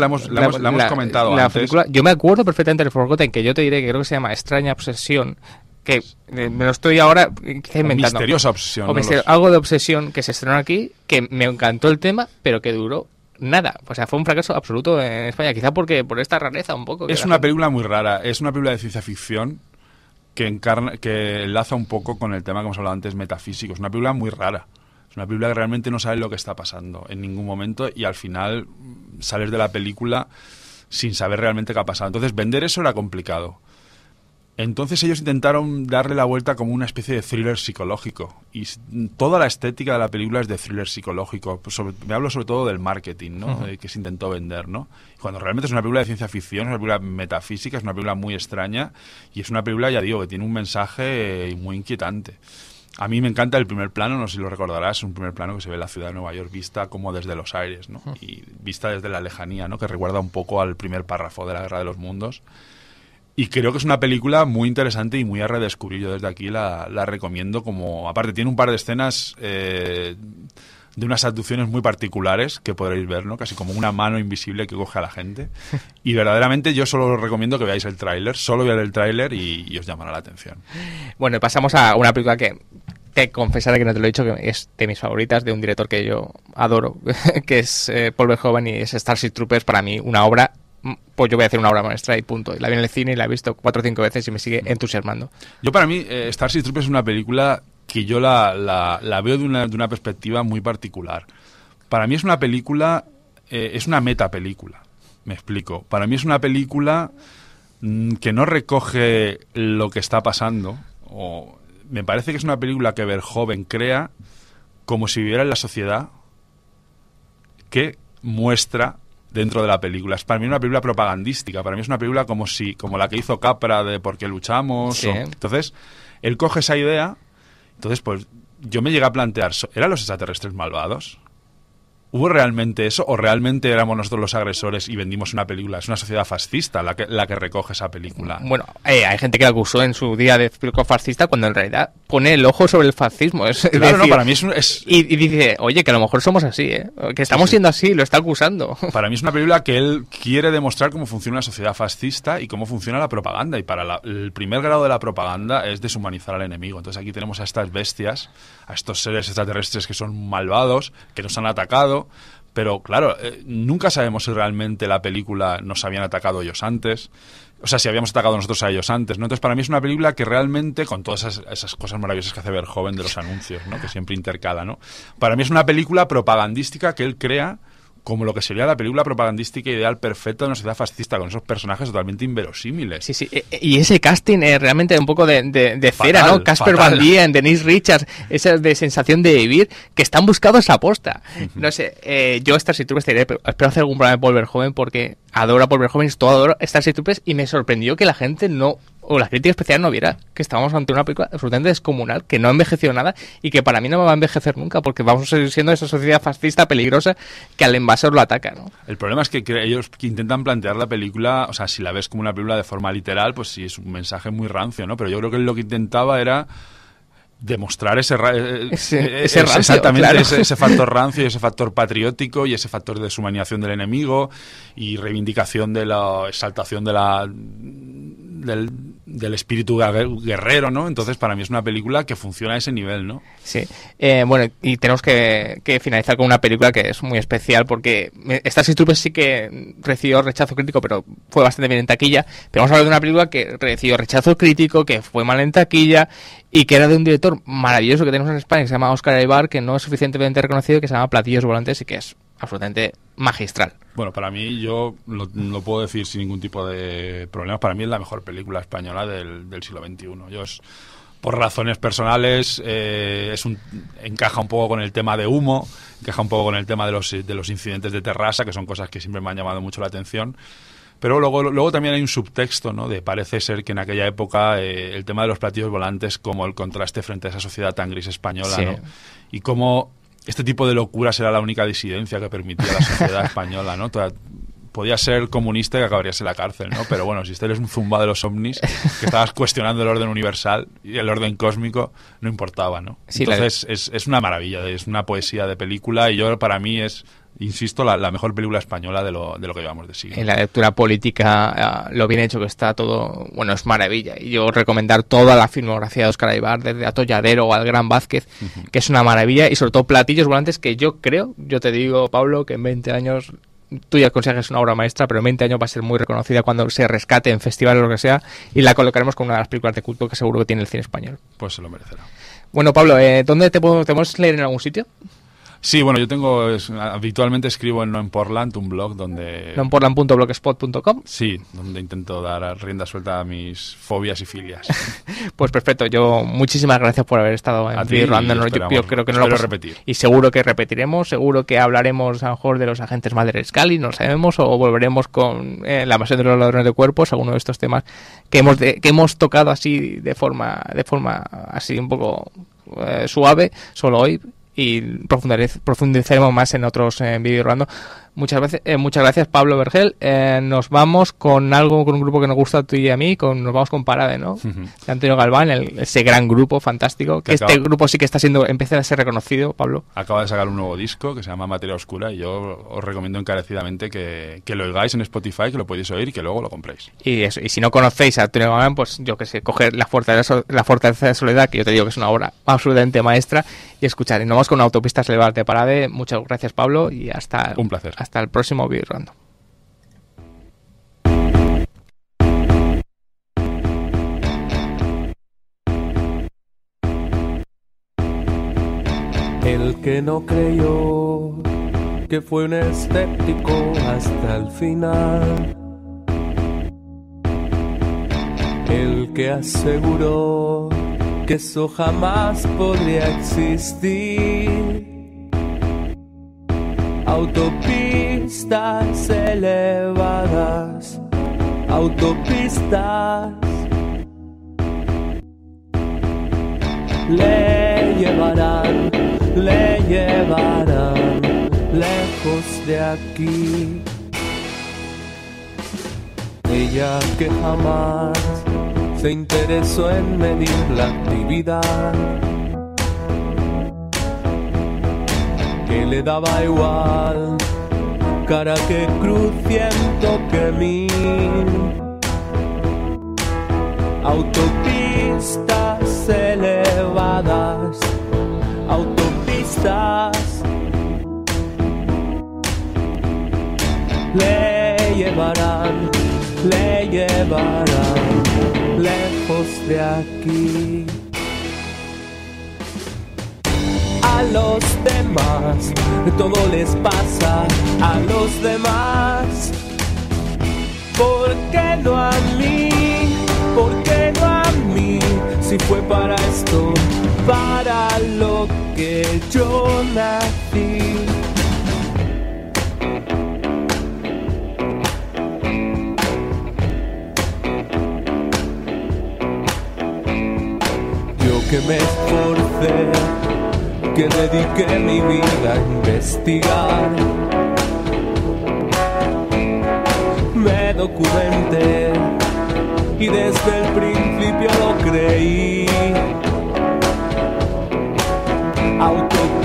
la, hemos, la, hemos, comentado antes. yo me acuerdo perfectamente de Forgotten, que yo te diré que creo que se llama Extraña Obsesión, que eh, me lo estoy ahora inventando. Misteriosa obsesión. Algo de obsesión que se estrenó aquí, que me encantó el tema, pero que duró nada. O sea, fue un fracaso absoluto en España, quizá porque por esta rareza un poco. Es una película muy rara, es una película de ciencia ficción que, encarna, que enlaza un poco con el tema que hemos hablado antes, metafísico. Es una película muy rara. Es una película que realmente no sabes lo que está pasando en ningún momento y al final mm, sales de la película sin saber realmente qué ha pasado. Entonces vender eso era complicado. Entonces ellos intentaron darle la vuelta como una especie de thriller psicológico. Y toda la estética de la película es de thriller psicológico. Pues me hablo sobre todo del marketing, ¿no? Que se intentó vender, ¿no? Cuando realmente es una película de ciencia ficción, es una película metafísica, es una película muy extraña. Y es una película, ya digo, que tiene un mensaje eh, muy inquietante. A mí me encanta el primer plano, no sé si lo recordarás, es un primer plano que se ve la ciudad de Nueva York vista como desde los aires, ¿no? Y vista desde la lejanía, ¿no? Que recuerda un poco al primer párrafo de la Guerra de los Mundos. Y creo que es una película muy interesante y muy a redescubrir. Yo desde aquí la, recomiendo como... Aparte, tiene un par de escenas eh, de unas abducciones muy particulares que podréis ver, ¿no? Casi como una mano invisible que coge a la gente. Y verdaderamente yo solo os recomiendo que veáis el tráiler. Solo veáis el tráiler y, y os llamará la atención. Bueno, y pasamos a una película que que confesaré que no te lo he dicho, que es de mis favoritas, de un director que yo adoro, que es eh, Paul y es Starship Troopers, para mí una obra mm, pues yo voy a hacer una obra maestra y punto. La vi en el cine y la he visto cuatro o cinco veces y me sigue mm. entusiasmando. Yo para mí, eh, Starship Troopers es una película que yo la, veo de una, perspectiva muy particular. Para mí es una película, eh, es una metapelícula, me explico. Para mí es una película mm, que no recoge lo que está pasando, o me parece que es una película que joven crea como si viviera en la sociedad que muestra dentro de la película. Es para mí una película propagandística, para mí es una película como si como la que hizo Capra de Por qué luchamos. entonces, él coge esa idea, entonces pues yo me llegué a plantear, ¿eran los extraterrestres malvados? ¿Hubo realmente eso o realmente éramos nosotros los agresores y vendimos una película? Es una sociedad fascista la que, la que recoge esa película. Bueno, eh, hay gente que la acusó en su día de película fascista cuando en realidad pone el ojo sobre el fascismo. Es, Y, dice, oye, que a lo mejor somos así, ¿eh? que estamos siendo así, lo está acusando. Para mí es una película que él quiere demostrar cómo funciona una sociedad fascista y cómo funciona la propaganda. Y para el primer grado de la propaganda es deshumanizar al enemigo. Entonces aquí tenemos a estas bestias, a estos seres extraterrestres que son malvados, que nos han atacado pero claro, eh, nunca sabemos si realmente la película nos habían atacado ellos antes. O sea, si habíamos atacado nosotros a ellos antes, ¿no? Entonces, para mí es una película que realmente, con todas esas, cosas maravillosas que hace ver joven de los anuncios, ¿no? Que siempre intercada, ¿no? Para mí es una película propagandística que él crea como lo que sería la película propagandística ideal perfecta de una sociedad fascista, con esos personajes totalmente inverosímiles. Sí, sí, e, e, y ese casting es realmente un poco de, cera, ¿no? Casper Van Dien, Denise Richards, esa de sensación de vivir, que están buscados a posta. No sé, eh, yo Star si te diré, espero hacer algún programa de Volver Joven porque adoro a Volver Joven, todo adoro Star Troopers, y me sorprendió que la gente no o la crítica especial no viera que estábamos ante una película absolutamente descomunal, que no ha envejecido nada y que para mí no me va a envejecer nunca, porque vamos a seguir siendo esa sociedad fascista peligrosa que al invasor lo ataca. ¿no? El problema es que, ellos que intentan plantear la película, o sea, si la ves como una película de forma literal, pues sí, es un mensaje muy rancio, ¿no? Pero yo creo que lo que intentaba era demostrar ese, ese, ese, factor rancio y ese factor patriótico y ese factor de deshumanización del enemigo y reivindicación de la exaltación de la del del espíritu guerrero, ¿no? Entonces, para mí es una película que funciona a ese nivel, ¿no? Sí. Eh, bueno, y tenemos que, finalizar con una película que es muy especial porque Starship Troopers sí que recibió rechazo crítico, pero fue bastante bien en taquilla. Pero vamos a hablar de una película que recibió rechazo crítico, que fue mal en taquilla y que era de un director maravilloso que tenemos en España que se llama Oscar Aybar, que no es suficientemente reconocido, que se llama Platillos Volantes y que es absolutamente magistral. Bueno, para mí, yo lo, puedo decir sin ningún tipo de problemas, para mí es la mejor película española del, siglo XXI. Yo es, por razones personales, eh, es un, encaja un poco con el tema de humo, encaja un poco con el tema de los, de los incidentes de terraza, que son cosas que siempre me han llamado mucho la atención. Pero luego, luego también hay un subtexto, ¿no? De parece ser que en aquella época eh, el tema de los platillos volantes como el contraste frente a esa sociedad tan gris española, ¿no? Y cómo este tipo de locura era la única disidencia que permitía la sociedad española, ¿no? podía ser comunista y acabarías en la cárcel, ¿no? Pero bueno, si usted eres un zumba de los ovnis, que estabas cuestionando el orden universal y el orden cósmico, no importaba, ¿no? Entonces es, es, una maravilla, es una poesía de película y yo para mí es insisto, la, mejor película española de lo, de lo que llevamos de siglo. En la lectura política, ah, lo bien hecho que está todo, bueno, es maravilla. Y yo recomendar toda la filmografía de Oscar Aibar, desde Atolladero al Gran Vázquez, que es una maravilla, y sobre todo platillos volantes que yo creo, yo te digo, Pablo, que en 20 años tú ya consigues una obra maestra, pero en 20 años va a ser muy reconocida cuando se rescate en festivales o lo que sea, y la colocaremos como una de las películas de culto que seguro que tiene el cine español. Pues se lo merecerá. Bueno, Pablo, ¿eh, ¿dónde te podemos leer en algún sitio? Sí, bueno, yo tengo, habitualmente escribo en No un blog donde... noenportland.blogspot.com Sí, donde intento dar rienda suelta a mis fobias y filias. pues perfecto, yo muchísimas gracias por haber estado en Yo, creo que no lo a repetir. Y seguro que repetiremos, seguro que hablaremos a lo mejor de los agentes Madre Cali. no lo sabemos, o volveremos con eh, La Masión de los Ladrones de Cuerpos, alguno de estos temas que hemos, que hemos tocado así de forma, de forma así un poco eh, suave, solo hoy y profundizaremos más en otros vídeos Rolando Muchas, veces, eh, muchas gracias, Pablo Vergel. Eh, nos vamos con algo, con un grupo que nos gusta a ti y a mí, con, nos vamos con Parade, ¿no? Antonio Galván, ese gran grupo fantástico. Que este grupo sí que está siendo, empieza a ser reconocido, Pablo. Acaba de sacar un nuevo disco que se llama Materia Oscura y yo os recomiendo encarecidamente que, que lo oigáis en Spotify, que lo podéis oír y que luego lo compréis. Y, si no conocéis a Antonio Galván, pues yo que sé, coger la fortaleza, la fortaleza de Soledad, que yo te digo que es una obra absolutamente maestra, y escuchar. Y nos vamos con Autopistas levarte de Parade. Muchas gracias, Pablo, y hasta. Un placer. Hasta el próximo video, Random. El que no creyó que fue un escéptico hasta el final. El que aseguró que eso jamás podría existir autopistas elevadas, autopistas. Le llevarán, le llevarán lejos de aquí. Ella que jamás se interesó en medir la actividad le daba igual, cara que cruciento que mil. Autopistas elevadas, autopistas le llevarán, le llevarán lejos de aquí. a los demás, todo les pasa a los demás. ¿Por qué no a mí? ¿Por qué no a mí? Si fue para esto, para lo que yo nací. Yo que me esforcé que dediqué mi vida a investigar. Me documenté y desde el principio lo creí. Auto